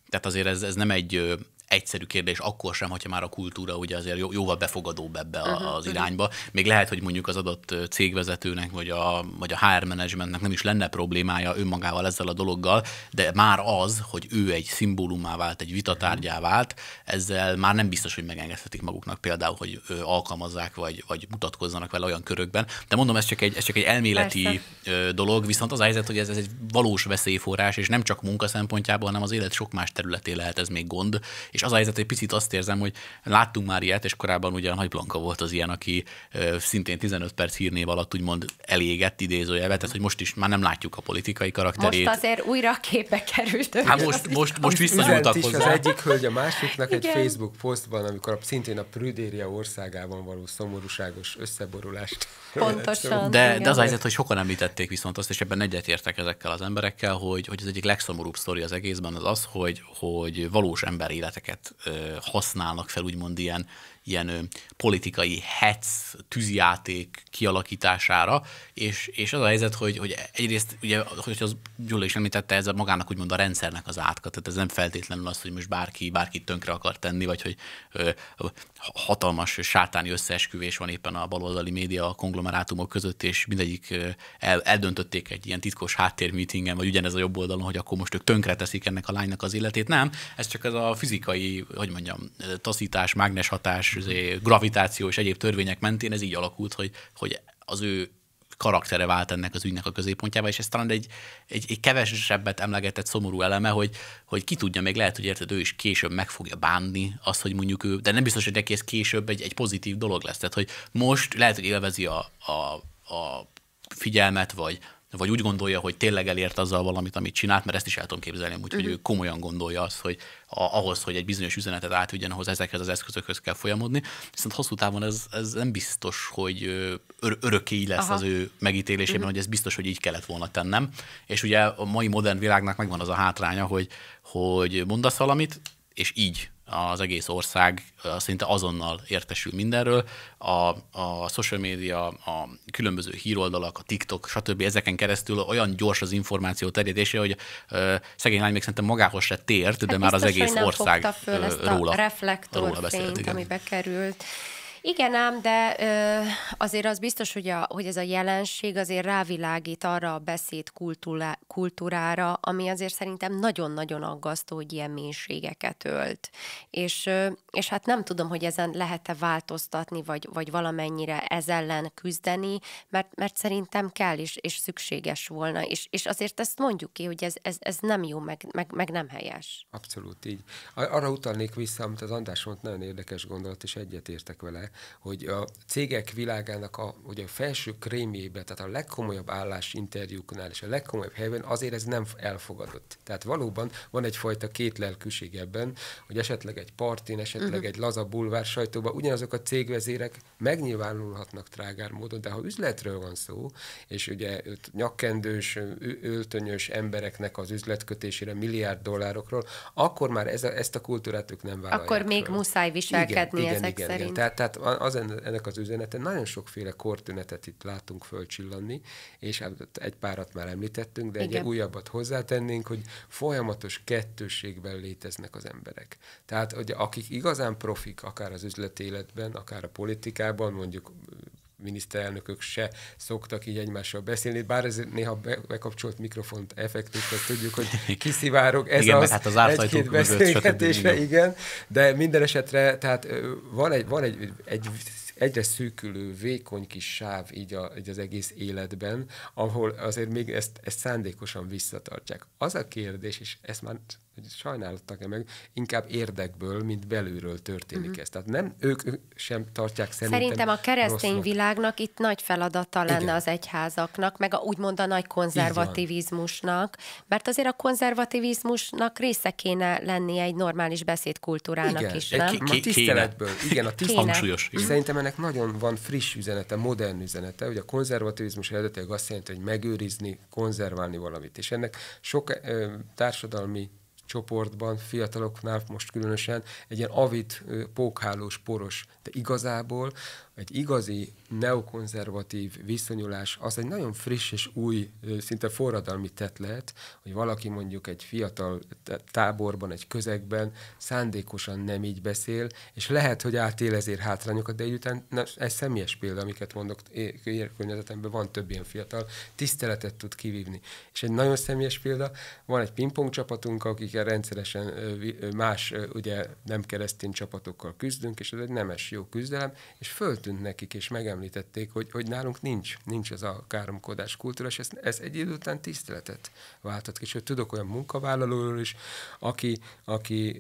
Tehát azért ez, ez nem egy egyszerű kérdés, akkor sem, hogyha már a kultúra ugye azért jó, jóval befogadóbb ebbe uh-huh, az uh-huh. irányba. Még lehet, hogy mondjuk az adott cégvezetőnek, vagy a, vagy a HR managementnek nem is lenne problémája önmagával ezzel a dologgal, de már az, hogy ő egy szimbólumá vált, egy vitatárgyá uh-huh. vált, ezzel már nem biztos, hogy megengedhetik maguknak például, hogy alkalmazzák, vagy, vagy mutatkozzanak vele olyan körökben. De mondom, ez csak egy, ez csak egy elméleti Persze. dolog, viszont az a helyzet, hogy ez, ez egy valós veszélyforrás, és nem csak munka szempontjából, hanem az élet sok más területén lehet ez még gond, és és az a helyzet, hogy picit azt érzem, hogy láttunk már ilyet, és korábban ugye a Nagy Blanka volt az ilyen, aki szintén 15 perc hírnév alatt úgymond elégett idézőjelvet, tehát hogy most is már nem látjuk a politikai karakterét. Most azért újra a képbe került. Hát most, most, most visszanyúltak hozzá. Az egyik hölgy a másiknak Igen. egy Facebook posztban, amikor a, szintén a Prüdéria országában való szomorúságos összeborulást. Pontosan. De, de az helyzet, hogy sokan említették viszont azt, és ebben egyetértek ezekkel az emberekkel, hogy, hogy az egyik legszomorúbb sztori az egészben az az, hogy, hogy valós ember életeket embereket használnak fel, úgymond ilyen, ilyen politikai hetz, tűzjáték kialakítására, és, és az a helyzet, hogy, hogy egyrészt, ugye, hogy az Gyula is említette, ez a magának úgymond a rendszernek az átka, tehát ez nem feltétlenül az, hogy most bárki, bárki tönkre akar tenni, vagy hogy ö, hatalmas sátáni összeesküvés van éppen a baloldali média konglomerátumok között, és mindegyik el, eldöntötték egy ilyen titkos háttérmítingen, vagy ugyanez a jobb oldalon, hogy akkor most ők tönkreteszik ennek a lánynak az életét. Nem, ez csak ez a fizikai, hogy mondjam, taszítás, mágneshatás, gravitáció és egyéb törvények mentén ez így alakult, hogy, hogy az ő karaktere vált ennek az ügynek a középpontjába, és ez talán egy, egy, egy kevesebbet emlegetett szomorú eleme, hogy, hogy ki tudja, még lehet, hogy érted, ő is később meg fogja bánni azt, hogy mondjuk ő, de nem biztos, hogy neki ez később egy, egy pozitív dolog lesz. Tehát, hogy most lehet, hogy élvezi a, a, a figyelmet, vagy vagy úgy gondolja, hogy tényleg elért azzal valamit, amit csinált, mert ezt is el tudom képzelni, úgy, hogy mhm. ő komolyan gondolja azt, hogy ahhoz, hogy egy bizonyos üzenetet átvigyen, ahhoz ezekhez az eszközökhöz kell folyamodni. Viszont hosszú távon ez, ez nem biztos, hogy ör, örökké így lesz Aha. az ő megítélésében, uh-huh. hogy ez biztos, hogy így kellett volna tennem. És ugye a mai modern világnak megvan az a hátránya, hogy, hogy mondasz valamit, és így az egész ország szinte azonnal értesül mindenről. A, a social media, a különböző híroldalak, a TikTok, stb. ezeken keresztül olyan gyors az információ terjedése, hogy ö, szegény lány még szerintem magához se tért, de hát már az egész hogy nem ország föl ezt róla. A róla beszélt, ami bekerült. Igen ám, de ö, azért az biztos, hogy, a, hogy ez a jelenség azért rávilágít arra a beszéd kultúra, kultúrára, ami azért szerintem nagyon-nagyon aggasztó, hogy ilyen mélységeket ölt. És, ö, és hát nem tudom, hogy ezen lehet-e változtatni, vagy, vagy valamennyire ez ellen küzdeni, mert, mert szerintem kell is, és szükséges volna. És, és azért ezt mondjuk ki, hogy ez, ez, ez nem jó, meg, meg, meg nem helyes. Abszolút így. Arra utalnék vissza, amit az András mondta, nagyon érdekes gondolat, és egyetértek vele, hogy a cégek világának a, ugye a felső krémjében, tehát a legkomolyabb állásinterjúknál és a legkomolyabb helyben azért ez nem elfogadott. Tehát valóban van egyfajta kétlelkűség ebben, hogy esetleg egy partin, esetleg uh-huh. egy laza bulvár sajtóban ugyanazok a cégvezérek megnyilvánulhatnak trágár módon, de ha üzletről van szó, és ugye nyakkendős, öltönyös embereknek az üzletkötésére milliárd dollárokról, akkor már ez a, ezt a kultúrát ők nem vállalják. Akkor még fel. muszáj viselkedni igen, ezek igen, szerint. Igen. Tehát, tehát az ennek az üzenete, nagyon sokféle kortünetet itt látunk fölcsillanni, és hát egy párat már említettünk, de egy újabbat hozzátennénk, hogy folyamatos kettőségben léteznek az emberek. Tehát, hogy akik igazán profik, akár az üzleti életben, akár a politikában, mondjuk miniszterelnökök se szoktak így egymással beszélni, bár ez néha be, bekapcsolt mikrofont tehát tudjuk, hogy <laughs> kiszivárok. ez igen, az, hát az egy-két beszélgetésre, igen, de minden esetre, tehát van egy, van egy, egy egyre szűkülő, vékony kis sáv így, a, így az egész életben, ahol azért még ezt, ezt szándékosan visszatartják. Az a kérdés, és ezt már hogy sajnálattak-e meg, inkább érdekből, mint belülről történik uh-huh. ez. Tehát nem ők, sem tartják szerintem Szerintem a keresztény rossznak. világnak itt nagy feladata lenne Igen. az egyházaknak, meg a, úgymond a nagy konzervativizmusnak, mert azért a konzervativizmusnak része kéne lennie egy normális beszédkultúrának Igen. is, nem? Ki, a tiszteletből. Igen, a tisztelet. Mhm. Szerintem ennek nagyon van friss üzenete, modern üzenete, hogy a konzervativizmus eredetileg azt jelenti, hogy megőrizni, konzerválni valamit. És ennek sok ö, társadalmi csoportban, fiataloknál most különösen egy ilyen avid, pókhálós, poros de igazából egy igazi neokonzervatív viszonyulás, az egy nagyon friss és új, szinte forradalmi tett lehet, hogy valaki mondjuk egy fiatal táborban, egy közegben szándékosan nem így beszél, és lehet, hogy átél ezért hátrányokat, de egyután na, ez személyes példa, amiket mondok, környezetemben van több ilyen fiatal, tiszteletet tud kivívni. És egy nagyon személyes példa, van egy pingpong csapatunk, akikkel rendszeresen más, ugye nem keresztény csapatokkal küzdünk, és ez egy nemes jó küzdelem, és föltűnt nekik, és megemlítették, hogy, hogy nálunk nincs, nincs ez a káromkodás kultúra, és ez, ez egy idő után tiszteletet váltott ki. Sőt, tudok olyan munkavállalóról is, aki, aki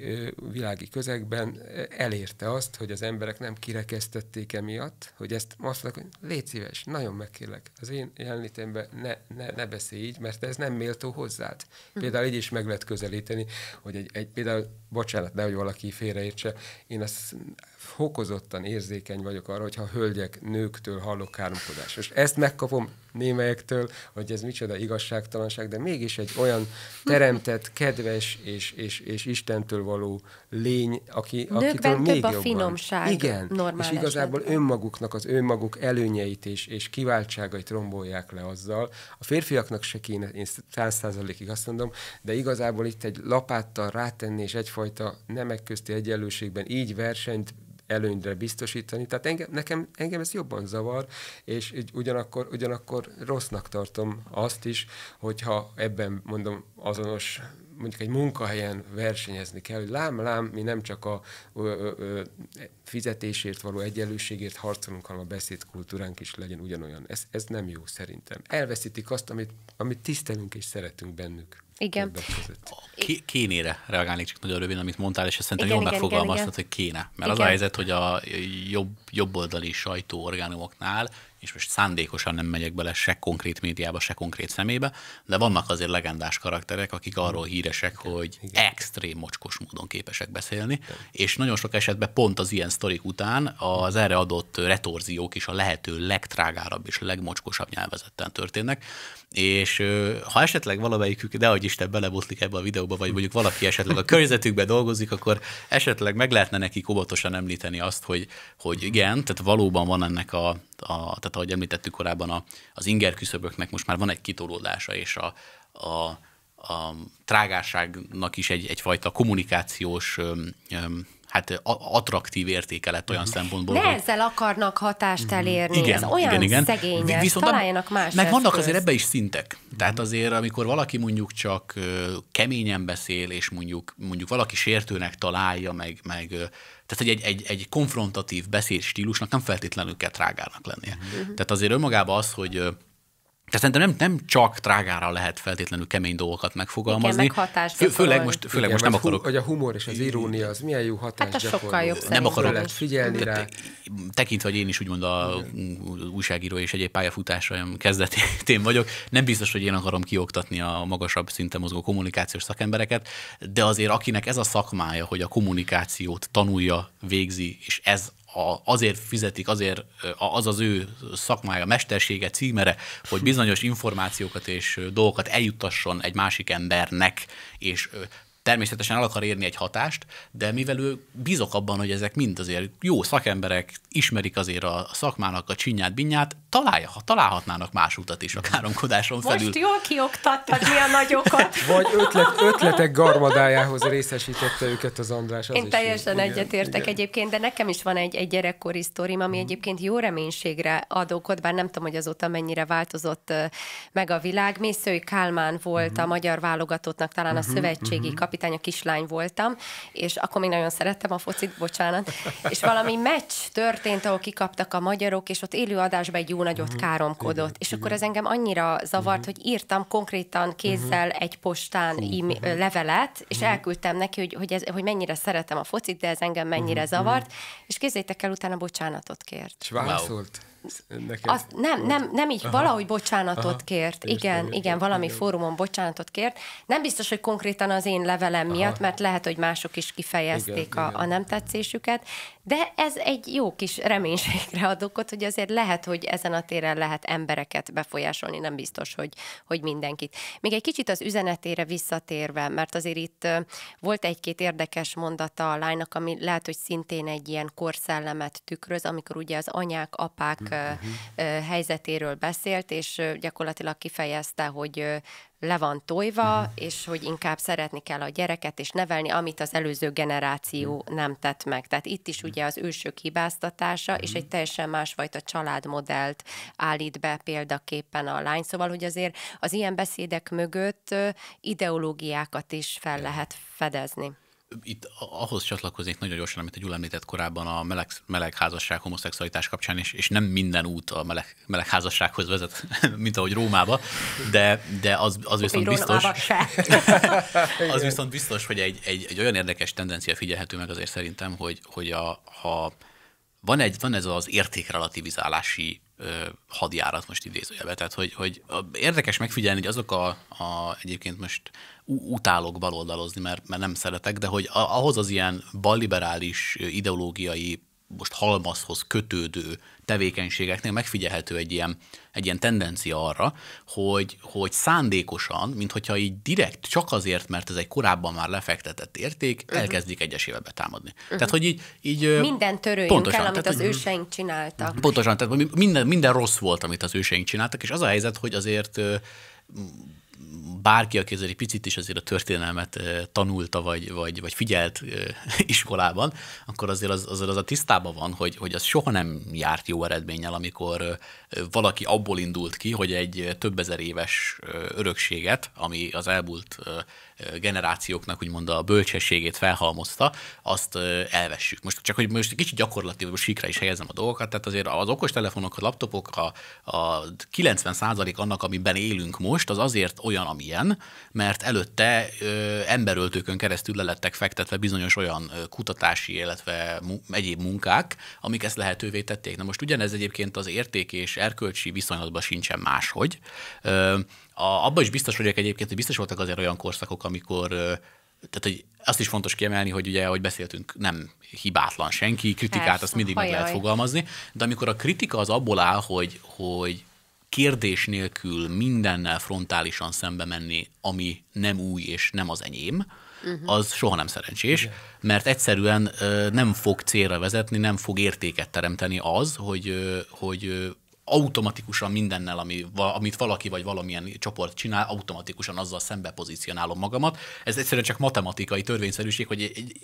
világi közegben elérte azt, hogy az emberek nem kirekesztették emiatt, hogy ezt azt mondták, hogy légy szíves, nagyon megkérlek, az én jelenlétemben ne, ne, ne beszélj így, mert ez nem méltó hozzád. Mhm. Például így is meg lehet közelíteni, hogy egy, egy például, bocsánat, nehogy valaki félreértse, én azt fokozottan érzékeny vagyok arra, hogyha hölgyek, nőktől hallok káromkodást. És ezt megkapom némelyektől, hogy ez micsoda igazságtalanság, de mégis egy olyan teremtett, kedves és, és, és Istentől való lény, aki, akitől még több a finomság Igen, normális. és igazából esetben. önmaguknak az önmaguk előnyeit és, és kiváltságait rombolják le azzal. A férfiaknak se kéne, én száz százalékig azt mondom, de igazából itt egy lapáttal rátenni és egyfajta nemek közti egyenlőségben így versenyt előnyre biztosítani. Tehát engem, nekem, engem ez jobban zavar, és így ugyanakkor, ugyanakkor rossznak tartom azt is, hogyha ebben mondom azonos mondjuk egy munkahelyen versenyezni kell, hogy lám, lám, mi nem csak a ö, ö, ö, fizetésért való egyenlőségért harcolunk, hanem a beszédkultúránk is legyen ugyanolyan. Ez, ez nem jó szerintem. Elveszítik azt, amit, amit tisztelünk és szeretünk bennük. Igen. K- kénére reagálnék csak nagyon röviden, amit mondtál, és ezt szerintem igen, jól megfogalmaztad, hogy kéne. Mert igen. az a helyzet, hogy a jobb, jobboldali sajtóorganumoknál és most szándékosan nem megyek bele se konkrét médiába, se konkrét szemébe, de vannak azért legendás karakterek, akik arról híresek, igen, hogy igen. extrém mocskos módon képesek beszélni, igen. és nagyon sok esetben pont az ilyen sztorik után az erre adott retorziók is a lehető legtrágárabb és legmocskosabb nyelvezetten történnek, és ha esetleg valamelyikük, de ahogy Isten belebotlik ebbe a videóba, vagy mondjuk valaki esetleg a környezetükben dolgozik, akkor esetleg meg lehetne nekik óvatosan említeni azt, hogy, hogy igen, tehát valóban van ennek a, a tehát tehát ahogy említettük korábban, a, az inger küszöböknek most már van egy kitolódása, és a, a, a trágárságnak is egy, egyfajta kommunikációs öm, öm, hát attraktív értéke lett olyan mhm. szempontból. De hogy... akarnak hatást mhm. elérni. Igen, Ez olyan igen, igen. szegényes, Viszont találjanak más Meg vannak azért ebbe is szintek. Tehát mhm. azért, amikor valaki mondjuk csak keményen beszél, és mondjuk, mondjuk valaki sértőnek találja, meg, meg tehát, egy, egy, egy, egy konfrontatív beszédstílusnak nem feltétlenül kell trágárnak lennie. Uh-huh. Tehát azért önmagában az, hogy tehát szerintem nem, nem csak trágára lehet feltétlenül kemény dolgokat megfogalmazni. Igen, meg Fő, főleg most, főleg Igen, most nem akarok. hogy a humor és az irónia, az milyen jó hatás. hát az sokkal jobb Nem akarok lehet figyelni te, rá. Tekintve, hogy én is úgymond a Igen. újságíró és egyéb kezdeti kezdetén vagyok, nem biztos, hogy én akarom kioktatni a magasabb szinten mozgó kommunikációs szakembereket, de azért akinek ez a szakmája, hogy a kommunikációt tanulja, végzi, és ez a, azért fizetik, azért az az ő szakmája, mestersége, címere, hogy <laughs> bizonyos információkat és dolgokat eljuttasson egy másik embernek, és természetesen el akar érni egy hatást, de mivel ő bízok abban, hogy ezek mind azért jó szakemberek, ismerik azért a szakmának a csinyát, binyát, találja, ha találhatnának más utat is a káromkodáson Most felül. Most jól kioktattad mi a nagyokat. <laughs> Vagy ötlet, ötletek garmadájához részesítette őket az András. Az Én teljesen egyetértek egyébként, de nekem is van egy, egy gyerekkori sztorim, ami hmm. egyébként jó reménységre ad okot, bár nem tudom, hogy azóta mennyire változott meg a világ. Mészői Kálmán volt hmm. a mhm. magyar válogatottnak talán hmm. a mhm, szövetségi hmm. kapitány, a kislány voltam, és akkor még nagyon szerettem a focit, bocsánat, és valami meccs történt, ahol kikaptak a magyarok, és ott élőadásban egy jó túl nagyot mhm. mhm. káromkodott. Igen, és igen. akkor ez engem annyira zavart, mhm. hogy írtam konkrétan kézzel egy postán uh-huh. levelet, és elküldtem neki, hogy, hogy, ez, hogy mennyire szeretem a focit, de ez engem mennyire zavart, és kézzétek el, utána bocsánatot kért. És válaszolt. Wow. Neked azt, nem, nem, nem így, aha, valahogy bocsánatot aha, kért. Igen, igen, igen, valami igen. fórumon bocsánatot kért. Nem biztos, hogy konkrétan az én levelem aha. miatt, mert lehet, hogy mások is kifejezték igen, a, igen. a nem tetszésüket, de ez egy jó kis reménységre ad okot, hogy azért lehet, hogy ezen a téren lehet embereket befolyásolni, nem biztos, hogy, hogy mindenkit. Még egy kicsit az üzenetére visszatérve, mert azért itt volt egy-két érdekes mondata a lánynak, ami lehet, hogy szintén egy ilyen korszellemet tükröz, amikor ugye az anyák, apák uh-huh. helyzetéről beszélt, és gyakorlatilag kifejezte, hogy le van tojva, uh-huh. és hogy inkább szeretni kell a gyereket, és nevelni, amit az előző generáció uh-huh. nem tett meg. Tehát itt is ugye az ősök hibáztatása, uh-huh. és mhm. egy teljesen másfajta családmodellt állít be példaképpen a lány. Szóval, hogy azért az ilyen beszédek mögött ideológiákat is fel lehet fedezni itt ahhoz csatlakoznék nagyon gyorsan, amit a Gyula említett korábban a meleg, meleg házasság homoszexualitás kapcsán, és, és nem minden út a meleg, meleg házassághoz vezet, <laughs> mint ahogy Rómába, de, de az, az viszont biztos... <laughs> az viszont biztos, hogy egy, egy, egy olyan érdekes tendencia figyelhető meg azért szerintem, hogy, hogy a, ha van, egy, van ez az értékrelativizálási hadjárat most idézőjelbe. Tehát, hogy, hogy érdekes megfigyelni, hogy azok a, a egyébként most utálok baloldalozni, mert, mert nem szeretek, de hogy ahhoz az ilyen balliberális ideológiai most halmazhoz kötődő tevékenységeknél megfigyelhető egy ilyen, egy ilyen tendencia arra, hogy, hogy szándékosan, mint hogyha így direkt, csak azért, mert ez egy korábban már lefektetett érték, uh-huh. elkezdik egyesével betámadni. Uh-huh. Tehát, hogy így... így minden törőjünk pontosan, el, amit tehát, az őseink csináltak. Pontosan, tehát minden, minden rossz volt, amit az őseink csináltak, és az a helyzet, hogy azért bárki, aki azért egy picit is azért a történelmet eh, tanulta, vagy, vagy, vagy figyelt eh, <laughs> iskolában, akkor azért az, azért az a tisztában van, hogy, hogy az soha nem járt jó eredménnyel, amikor eh, valaki abból indult ki, hogy egy több ezer éves örökséget, ami az elmúlt generációknak úgymond a bölcsességét felhalmozta, azt elvessük. Most csak, hogy most egy kicsit gyakorlati, most sikra is helyezem a dolgokat, tehát azért az okostelefonok, a laptopok, a, a 90% annak, amiben élünk most, az azért olyan, amilyen, mert előtte ö, emberöltőkön keresztül le lettek fektetve bizonyos olyan kutatási, illetve egyéb munkák, amik ezt lehetővé tették. Na most ugyanez egyébként az érték és erkölcsi viszonylatban sincsen máshogy. Ö, a, abban is biztos vagyok egyébként, hogy biztos voltak azért olyan korszakok, amikor tehát hogy azt is fontos kiemelni, hogy ugye, ahogy beszéltünk, nem hibátlan senki, kritikát Persze, azt mindig hajaj. meg lehet fogalmazni, de amikor a kritika az abból áll, hogy, hogy kérdés nélkül mindennel frontálisan szembe menni, ami nem új és nem az enyém, uh-huh. az soha nem szerencsés, Igen. mert egyszerűen nem fog célra vezetni, nem fog értéket teremteni az, hogy, hogy automatikusan mindennel, ami, amit valaki vagy valamilyen csoport csinál, automatikusan azzal szembe pozícionálom magamat. Ez egyszerűen csak matematikai törvényszerűség, hogy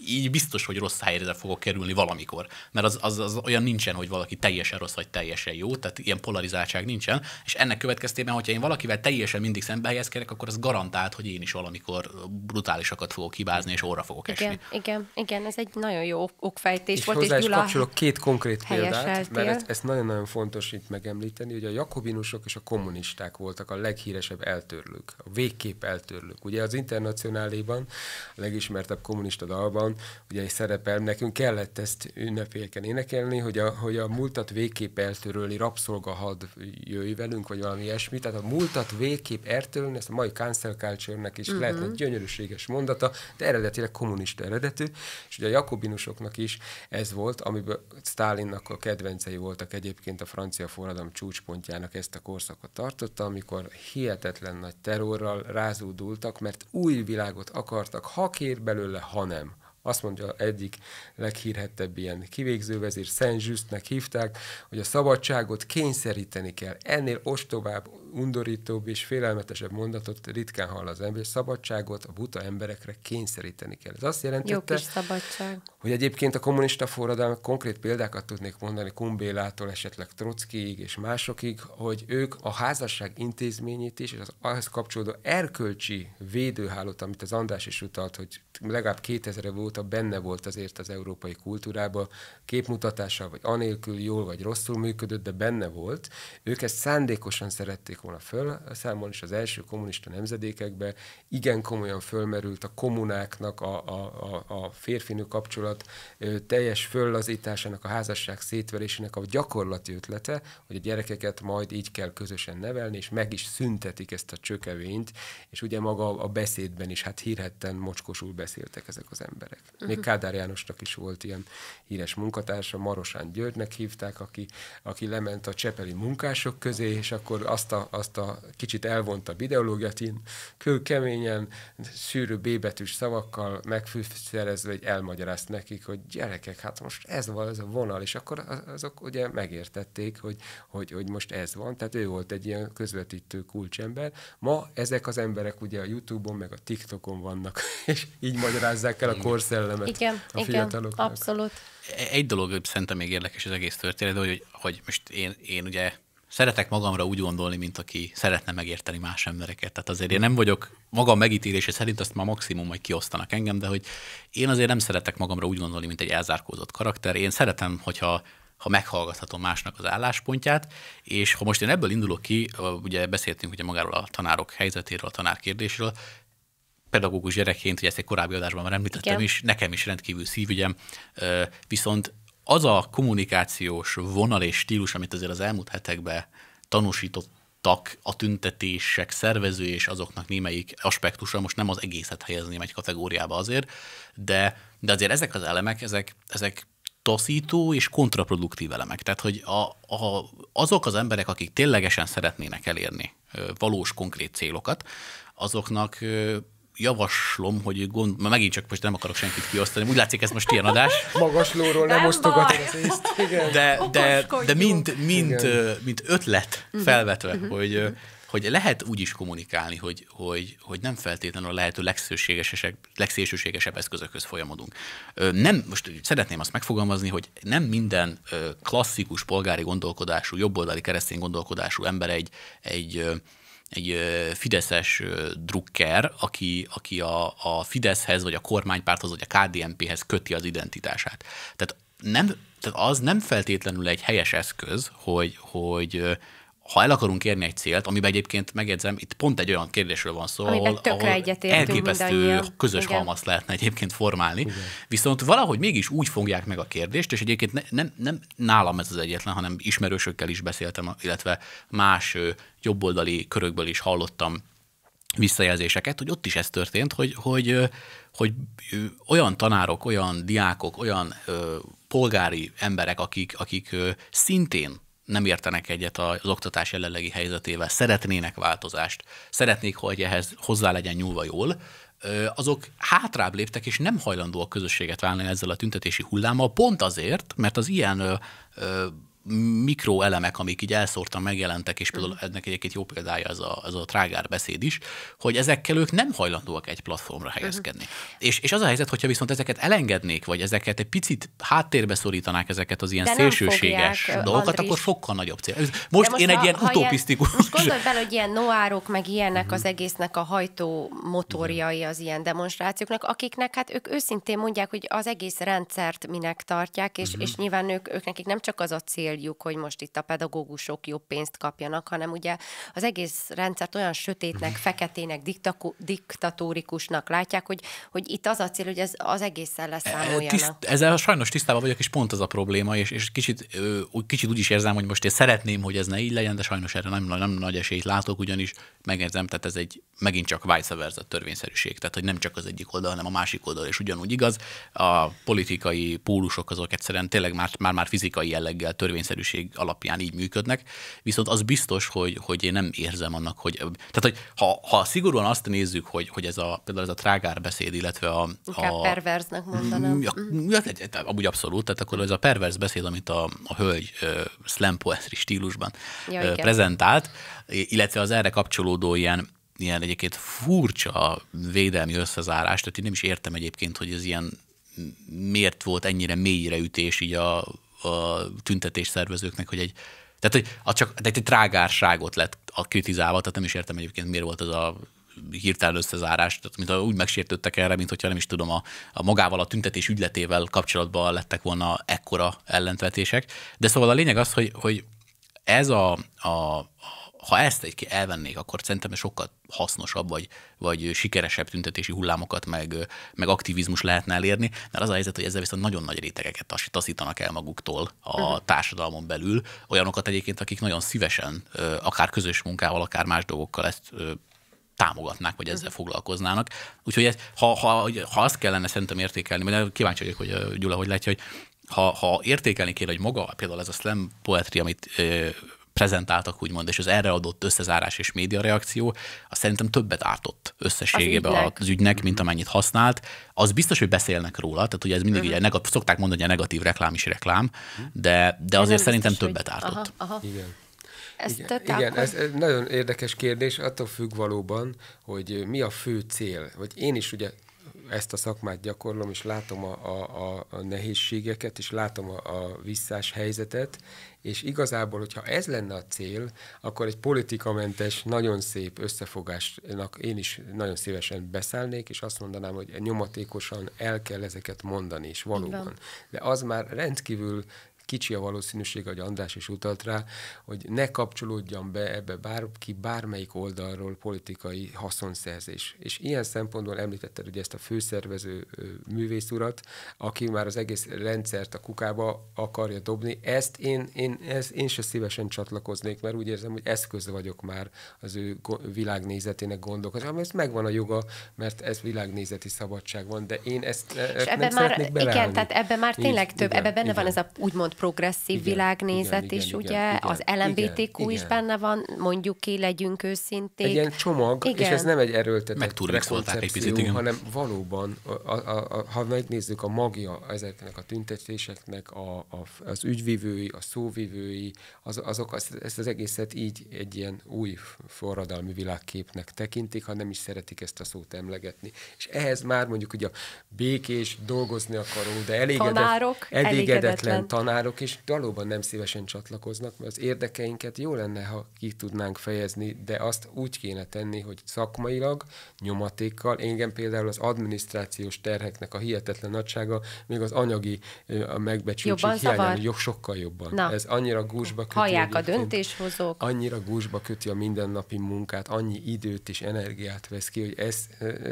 így biztos, hogy rossz helyre fogok kerülni valamikor. Mert az, az, az olyan nincsen, hogy valaki teljesen rossz vagy teljesen jó, tehát ilyen polarizáltság nincsen. És ennek következtében, hogyha én valakivel teljesen mindig szembe helyezkedek, akkor az garantált, hogy én is valamikor brutálisakat fogok hibázni, és óra fogok esni. Igen, igen, igen ez egy nagyon jó okfejtés és volt. Hozzá és hozzá két konkrét példát, mert ezt, ez nagyon-nagyon fontos itt meg megemlíteni, hogy a jakobinusok és a kommunisták voltak a leghíresebb eltörlők, a végképp eltörlők. Ugye az internacionáléban, a legismertebb kommunista dalban, ugye egy szerepel, nekünk kellett ezt ünnepéken énekelni, hogy a, hogy a múltat végképp eltörölni, rabszolgahad jöjj velünk, vagy valami ilyesmi. Tehát a múltat végképp eltörölni, ezt a mai cancel culture-nek is uh-huh. lehetne gyönyörűséges mondata, de eredetileg kommunista eredetű, és ugye a jakobinusoknak is ez volt, amiből Stálinnak a kedvencei voltak egyébként a francia forradalom forradalom csúcspontjának ezt a korszakot tartotta, amikor hihetetlen nagy terrorral rázódultak, mert új világot akartak, ha kér belőle, ha nem. Azt mondja egyik leghírhettebb ilyen kivégzővezér, Szent Zsüsztnek hívták, hogy a szabadságot kényszeríteni kell. Ennél ostobább undorítóbb és félelmetesebb mondatot ritkán hall az ember, szabadságot a buta emberekre kényszeríteni kell. Ez azt jelenti hogy egyébként a kommunista forradalmak konkrét példákat tudnék mondani Kumbélától, esetleg Trockiig és másokig, hogy ők a házasság intézményét is, és az ahhoz kapcsolódó erkölcsi védőhálót, amit az András is utalt, hogy legalább 2000 év óta benne volt azért az európai kultúrában képmutatással, vagy anélkül jól vagy rosszul működött, de benne volt. Ők ezt szándékosan szerették vették volna számon, és az első kommunista nemzedékekben igen komolyan fölmerült a kommunáknak a, a, a, a férfinő kapcsolat teljes föllazításának, a házasság szétverésének a gyakorlati ötlete, hogy a gyerekeket majd így kell közösen nevelni, és meg is szüntetik ezt a csökevényt, és ugye maga a beszédben is, hát hírhetten mocskosul beszéltek ezek az emberek. Még uh-huh. Kádár Jánosnak is volt ilyen híres munkatársa, Marosán Györgynek hívták, aki, aki lement a csepeli munkások közé, és akkor azt a azt a kicsit elvontabb ideológiát, én kőkeményen, szűrő bébetűs szavakkal megfűszerezve, hogy elmagyarázt nekik, hogy gyerekek, hát most ez van, ez a vonal, és akkor azok ugye megértették, hogy, hogy, hogy most ez van, tehát ő volt egy ilyen közvetítő kulcsember. Ma ezek az emberek ugye a YouTube-on, meg a TikTokon vannak, <laughs> és így magyarázzák el a korszellemet igen, a fiataloknak. Igen, abszolút. Egy dolog szerintem még érdekes az egész történet, hogy, hogy most én, én ugye szeretek magamra úgy gondolni, mint aki szeretne megérteni más embereket. Tehát azért én nem vagyok, magam megítélése szerint azt már maximum majd kiosztanak engem, de hogy én azért nem szeretek magamra úgy gondolni, mint egy elzárkózott karakter. Én szeretem, hogyha ha meghallgathatom másnak az álláspontját, és ha most én ebből indulok ki, ugye beszéltünk ugye magáról a tanárok helyzetéről, a tanár kérdésről, pedagógus gyerekként, ugye ezt egy korábbi adásban már említettem Igen. is, nekem is rendkívül szívügyem, viszont az a kommunikációs vonal és stílus, amit azért az elmúlt hetekben tanúsított a tüntetések szervező és azoknak némelyik aspektusra, most nem az egészet helyezném egy kategóriába azért, de, de azért ezek az elemek, ezek, ezek taszító és kontraproduktív elemek. Tehát, hogy a, a, azok az emberek, akik ténylegesen szeretnének elérni valós konkrét célokat, azoknak javaslom, hogy gond... mert megint csak most nem akarok senkit kiosztani. Úgy látszik, ez most ilyen adás. Magas lóról nem, nem osztogatod az észt. Igen. De, de, de mint mint Igen. mint ötlet mhm. felvetve, uh-huh. hogy hogy lehet úgy is kommunikálni, hogy, hogy, hogy nem feltétlenül a lehető legszélsőségesebb, legszélsőségesebb eszközökhöz folyamodunk. Nem, most szeretném azt megfogalmazni, hogy nem minden klasszikus polgári gondolkodású, jobboldali keresztény gondolkodású ember egy, egy egy fideszes drukker, aki, aki a, a Fideszhez, vagy a kormánypárthoz, vagy a KDNP-hez köti az identitását. Tehát, nem, tehát az nem feltétlenül egy helyes eszköz, hogy, hogy ha el akarunk érni egy célt, amiben egyébként megjegyzem, itt pont egy olyan kérdésről van szó, ahol, ahol elképesztő közös Igen. halmaz lehetne egyébként formálni, Igen. viszont valahogy mégis úgy fogják meg a kérdést, és egyébként ne, nem, nem nálam ez az egyetlen, hanem ismerősökkel is beszéltem, illetve más jobboldali körökből is hallottam visszajelzéseket, hogy ott is ez történt, hogy, hogy, hogy olyan tanárok, olyan diákok, olyan polgári emberek, akik, akik szintén nem értenek egyet az oktatás jelenlegi helyzetével, szeretnének változást, szeretnék, hogy ehhez hozzá legyen nyúlva jól, azok hátrább léptek, és nem hajlandóak közösséget válni ezzel a tüntetési hullámmal, pont azért, mert az ilyen mikroelemek, amik így elszórtan megjelentek, és mhm. például ennek egyébként jó példája ez a, ez a trágár beszéd is, hogy ezekkel ők nem hajlandóak egy platformra mhm. helyezkedni. Uh-huh. És, és az a helyzet, hogyha viszont ezeket elengednék, vagy ezeket egy picit háttérbe szorítanák ezeket az ilyen De szélsőséges fogják, dolgokat, Andris. akkor sokkal nagyobb cél. Most, most én ha, egy ilyen ha utopisztikus... Ilyen, most gondolj bele, hogy ilyen noárok, meg ilyenek uh-huh. az egésznek a hajtó motorjai az ilyen demonstrációknak, akiknek hát ők őszintén mondják, hogy az egész rendszert minek tartják, és, uh-huh. és nyilván ők, ők nekik nem csak az a cél céljuk, hogy most itt a pedagógusok jobb pénzt kapjanak, hanem ugye az egész rendszert olyan sötétnek, feketének, diktako- diktatórikusnak látják, hogy, hogy itt az a cél, hogy ez az egészen leszámoljanak. Tiszt, ezzel sajnos tisztában vagyok, és pont az a probléma, és, és kicsit, kicsit úgy is érzem, hogy most én szeretném, hogy ez ne így legyen, de sajnos erre nem, nem nagy esélyt látok, ugyanis megérzem, tehát ez egy megint csak vice törvényszerűség, tehát hogy nem csak az egyik oldal, hanem a másik oldal és ugyanúgy igaz. A politikai pólusok azok egyszerűen tényleg már, már, már fizikai jelleggel törvény törvényszerűség alapján így működnek, viszont az biztos, hogy, hogy én nem érzem annak, hogy... Tehát, hogy ha, ha szigorúan azt nézzük, hogy, hogy ez a, például ez a trágár beszéd, illetve a... a perverznek mondanám. Mm, ja, ja, mm. hát amúgy abszolút, tehát akkor ez a perverz beszéd, amit a, a hölgy uh, slam poetry stílusban ja, uh, prezentált, illetve az erre kapcsolódó ilyen ilyen egyébként furcsa védelmi összezárás, tehát én nem is értem egyébként, hogy ez ilyen miért volt ennyire mélyre ütés így a a tüntetés szervezőknek, hogy egy tehát, hogy a csak, tehát egy trágárságot lett a kritizálva, tehát nem is értem egyébként, miért volt az a hirtelen összezárás, tehát mint úgy megsértődtek erre, mint hogyha nem is tudom, a, a magával a tüntetés ügyletével kapcsolatban lettek volna ekkora ellentvetések. De szóval a lényeg az, hogy, hogy ez a, a, ha ezt egy elvennék, akkor szerintem sokkal hasznosabb, vagy, vagy sikeresebb tüntetési hullámokat, meg, meg aktivizmus lehetne elérni, mert az a helyzet, hogy ezzel viszont nagyon nagy rétegeket taszítanak el maguktól a uh-huh. társadalmon belül, olyanokat egyébként, akik nagyon szívesen, akár közös munkával, akár más dolgokkal ezt támogatnák, vagy ezzel mhm. foglalkoznának. Úgyhogy ez, ha, ha, ha azt kellene szerintem értékelni, mert kíváncsi vagyok, hogy Gyula, hogy látja, hogy ha, ha értékelni kéne, hogy maga például ez a slam poetry, amit prezentáltak, úgymond, és az erre adott összezárás és média reakció, az szerintem többet ártott összességében az, ügynek. az ügynek, mint mhm. amennyit használt. Az biztos, hogy beszélnek róla, tehát ugye ez mindig uh-huh. ugye negat- szokták mondani, hogy a negatív reklám is reklám, de, de azért szerintem biztos, többet hogy... ártott. Aha, aha. Igen. Ezt igen, igen ez, ez nagyon érdekes kérdés, attól függ valóban, hogy mi a fő cél. Vagy én is ugye ezt a szakmát gyakorlom, és látom a, a, a, a nehézségeket, és látom a, a visszás helyzetet, és igazából, hogyha ez lenne a cél, akkor egy politikamentes, nagyon szép összefogásnak én is nagyon szívesen beszállnék, és azt mondanám, hogy nyomatékosan el kell ezeket mondani, és valóban. De az már rendkívül kicsi a valószínűség, hogy András is utalt rá, hogy ne kapcsolódjon be ebbe bárki bármelyik oldalról politikai haszonszerzés. És ilyen szempontból említetted ugye ezt a főszervező művész urat, aki már az egész rendszert a kukába akarja dobni. Ezt én, én, ez, én se szívesen csatlakoznék, mert úgy érzem, hogy eszköz vagyok már az ő világnézetének gondok. Ami ez megvan a joga, mert ez világnézeti szabadság van, de én ezt, ezt ebbe nem már, szeretnék belállni. Igen, tehát ebben már tényleg Így, több, ebben benne igen. van ez a úgymond progresszív igen, világnézet igen, is, igen, ugye? Igen, az LMBTQ igen, is benne van, mondjuk ki, legyünk őszinték. Egy ilyen csomag, igen. és ez nem egy erőltetett meg koncepció, hanem valóban, a, a, a, ha megnézzük a magja ezeknek a tüntetéseknek, a, a, az ügyvivői, a szóvivői, az, azok az, ezt az egészet így egy ilyen új forradalmi világképnek tekintik, ha nem is szeretik ezt a szót emlegetni. És ehhez már mondjuk ugye a békés, dolgozni akaró, de tanárok, elégedetlen, elégedetlen tanárok, tanárok is valóban nem szívesen csatlakoznak, mert az érdekeinket jó lenne, ha ki tudnánk fejezni, de azt úgy kéne tenni, hogy szakmailag, nyomatékkal, engem például az adminisztrációs terheknek a hihetetlen nagysága, még az anyagi megbecsültség hiányán, jó, sokkal jobban. Na. Ez annyira gúzsba köti. Hallják a döntéshozók. Annyira gúzsba köti a mindennapi munkát, annyi időt és energiát vesz ki, hogy ez,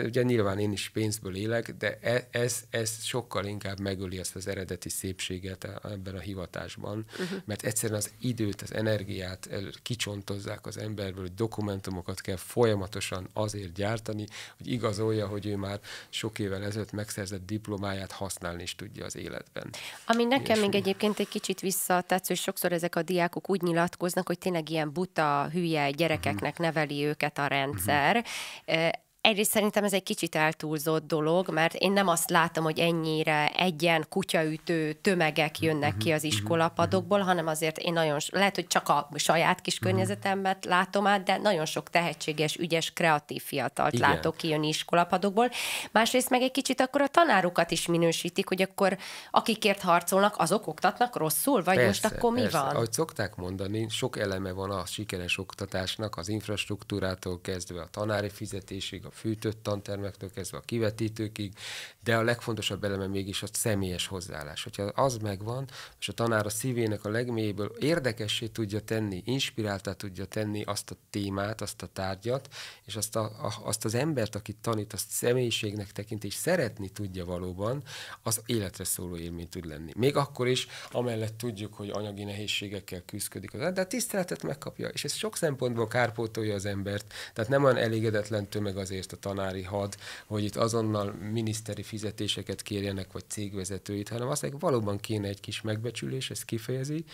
ugye nyilván én is pénzből élek, de e, ez, ez sokkal inkább megöli ezt az eredeti szépséget ebben a hivatásban, uh-huh. mert egyszerűen az időt, az energiát el, kicsontozzák az emberből, hogy dokumentumokat kell folyamatosan azért gyártani, hogy igazolja, hogy ő már sok évvel ezelőtt megszerzett diplomáját használni is tudja az életben. Ami nekem Ilyesmi. még egyébként egy kicsit visszatetsző, hogy sokszor ezek a diákok úgy nyilatkoznak, hogy tényleg ilyen buta, hülye gyerekeknek uh-huh. neveli őket a uh-huh. rendszer. Uh-huh. Egyrészt szerintem ez egy kicsit eltúlzott dolog, mert én nem azt látom, hogy ennyire egyen kutyaütő tömegek mhm, jönnek uh-huh, ki az mhm, mhm, iskolapadokból, uh-huh. hanem azért én nagyon, lehet, hogy csak a saját kis környezetemet uh-huh. látom át, de nagyon sok tehetséges, ügyes, kreatív fiatalt Igen. látok jönni iskolapadokból. Másrészt meg egy kicsit akkor a tanárokat is minősítik, hogy akkor akikért harcolnak, azok oktatnak rosszul, vagy persze, most akkor mi persze. van? Ahogy szokták mondani, sok eleme van a sikeres oktatásnak, az infrastruktúrától kezdve a tanári fizetésig, a fűtött tantermektől kezdve a kivetítőkig, de a legfontosabb eleme mégis a személyes hozzáállás. Hogyha az megvan, és a tanár a szívének a legmélyéből érdekessé tudja tenni, inspiráltá tudja tenni azt a témát, azt a tárgyat, és azt, a, a, azt az embert, akit tanít, azt személyiségnek tekint, és szeretni tudja valóban, az életre szóló élmény tud lenni. Még akkor is, amellett tudjuk, hogy anyagi nehézségekkel küzdik az de a tiszteletet megkapja, és ez sok szempontból kárpótolja az embert. Tehát nem olyan elégedetlen tömeg azért a tanári had, hogy itt azonnal miniszteri fizetéseket kérjenek, vagy cégvezetőit, hanem azt mondják, valóban kéne egy kis megbecsülés, ez kifejezi,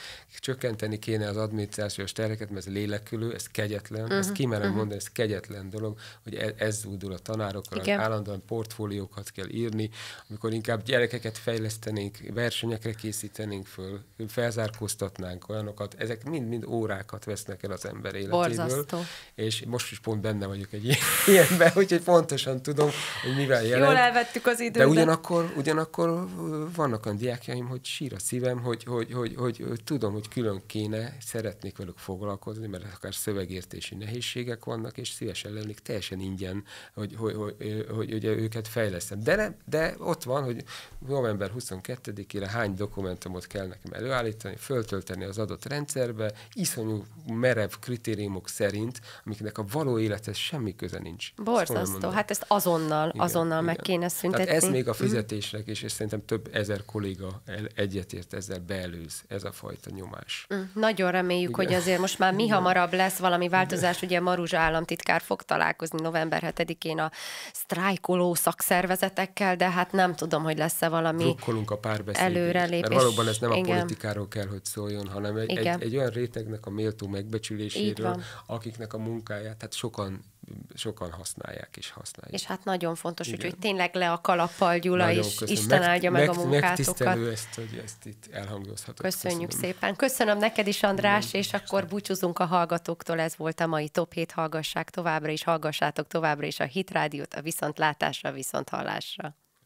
csökkenteni kéne az adminisztrációs terheket, mert ez lélekülő, ez kegyetlen, uh-huh, ezt mhm, kimerem uh-huh. mondani, ez kegyetlen dolog, hogy e- ez údul a tanárokra Igen. állandóan portfóliókat kell írni, amikor inkább gyerekeket fejlesztenénk, versenyekre készítenénk föl, felzárkóztatnánk olyanokat, ezek mind-mind órákat vesznek el az ember életéből. És most is pont benne vagyok egy <laughs> ilyenben, úgyhogy pontosan tudom, hogy mivel jelent. Jól elvettük az időt időben. De ugyanakkor, ugyanakkor vannak olyan diákjaim, hogy sír a szívem, hogy, hogy, hogy, hogy, hogy tudom, hogy külön kéne, szeretnék velük foglalkozni, mert akár szövegértési nehézségek vannak, és szívesen lennék teljesen ingyen, hogy, hogy, hogy, hogy hogy őket fejlesztem. De, nem, de ott van, hogy november 22-ére hány dokumentumot kell nekem előállítani, föltölteni az adott rendszerbe, iszonyú merev kritériumok szerint, amiknek a való élethez semmi köze nincs. Borzasztó, hát ezt azonnal, igen, azonnal igen. meg kéne szüntetni ez hm. még a fizetésnek is, és szerintem több ezer kolléga egyetért ezzel belőz ez a fajta nyomás. Hm, nagyon reméljük, Igen. hogy azért most már mi hamarabb lesz valami változás, ugye Maruzsa államtitkár fog találkozni november 7-én a sztrájkoló szakszervezetekkel, de hát nem tudom, hogy lesz-e valami rukkolunk a előrelépés. Mert valóban ez nem Igen. a politikáról kell, hogy szóljon, hanem egy, egy, egy olyan rétegnek a méltó megbecsüléséről, akiknek a munkáját, tehát sokan sokan használják és használják. És hát nagyon fontos, Igen. úgyhogy tényleg le a kalappal, Gyula, nagyon és köszönöm. Isten áldja meg, meg a munkátokat. Megtisztelő ezt, hogy ezt itt elhangozhatok. Köszönjük köszönöm. szépen. Köszönöm neked is, András, Igen, és köszönöm. akkor búcsúzunk a hallgatóktól. Ez volt a mai Top 7. Hallgassák továbbra is, hallgassátok továbbra is a Hit Rádiót, a Viszontlátásra, Viszonthallásra.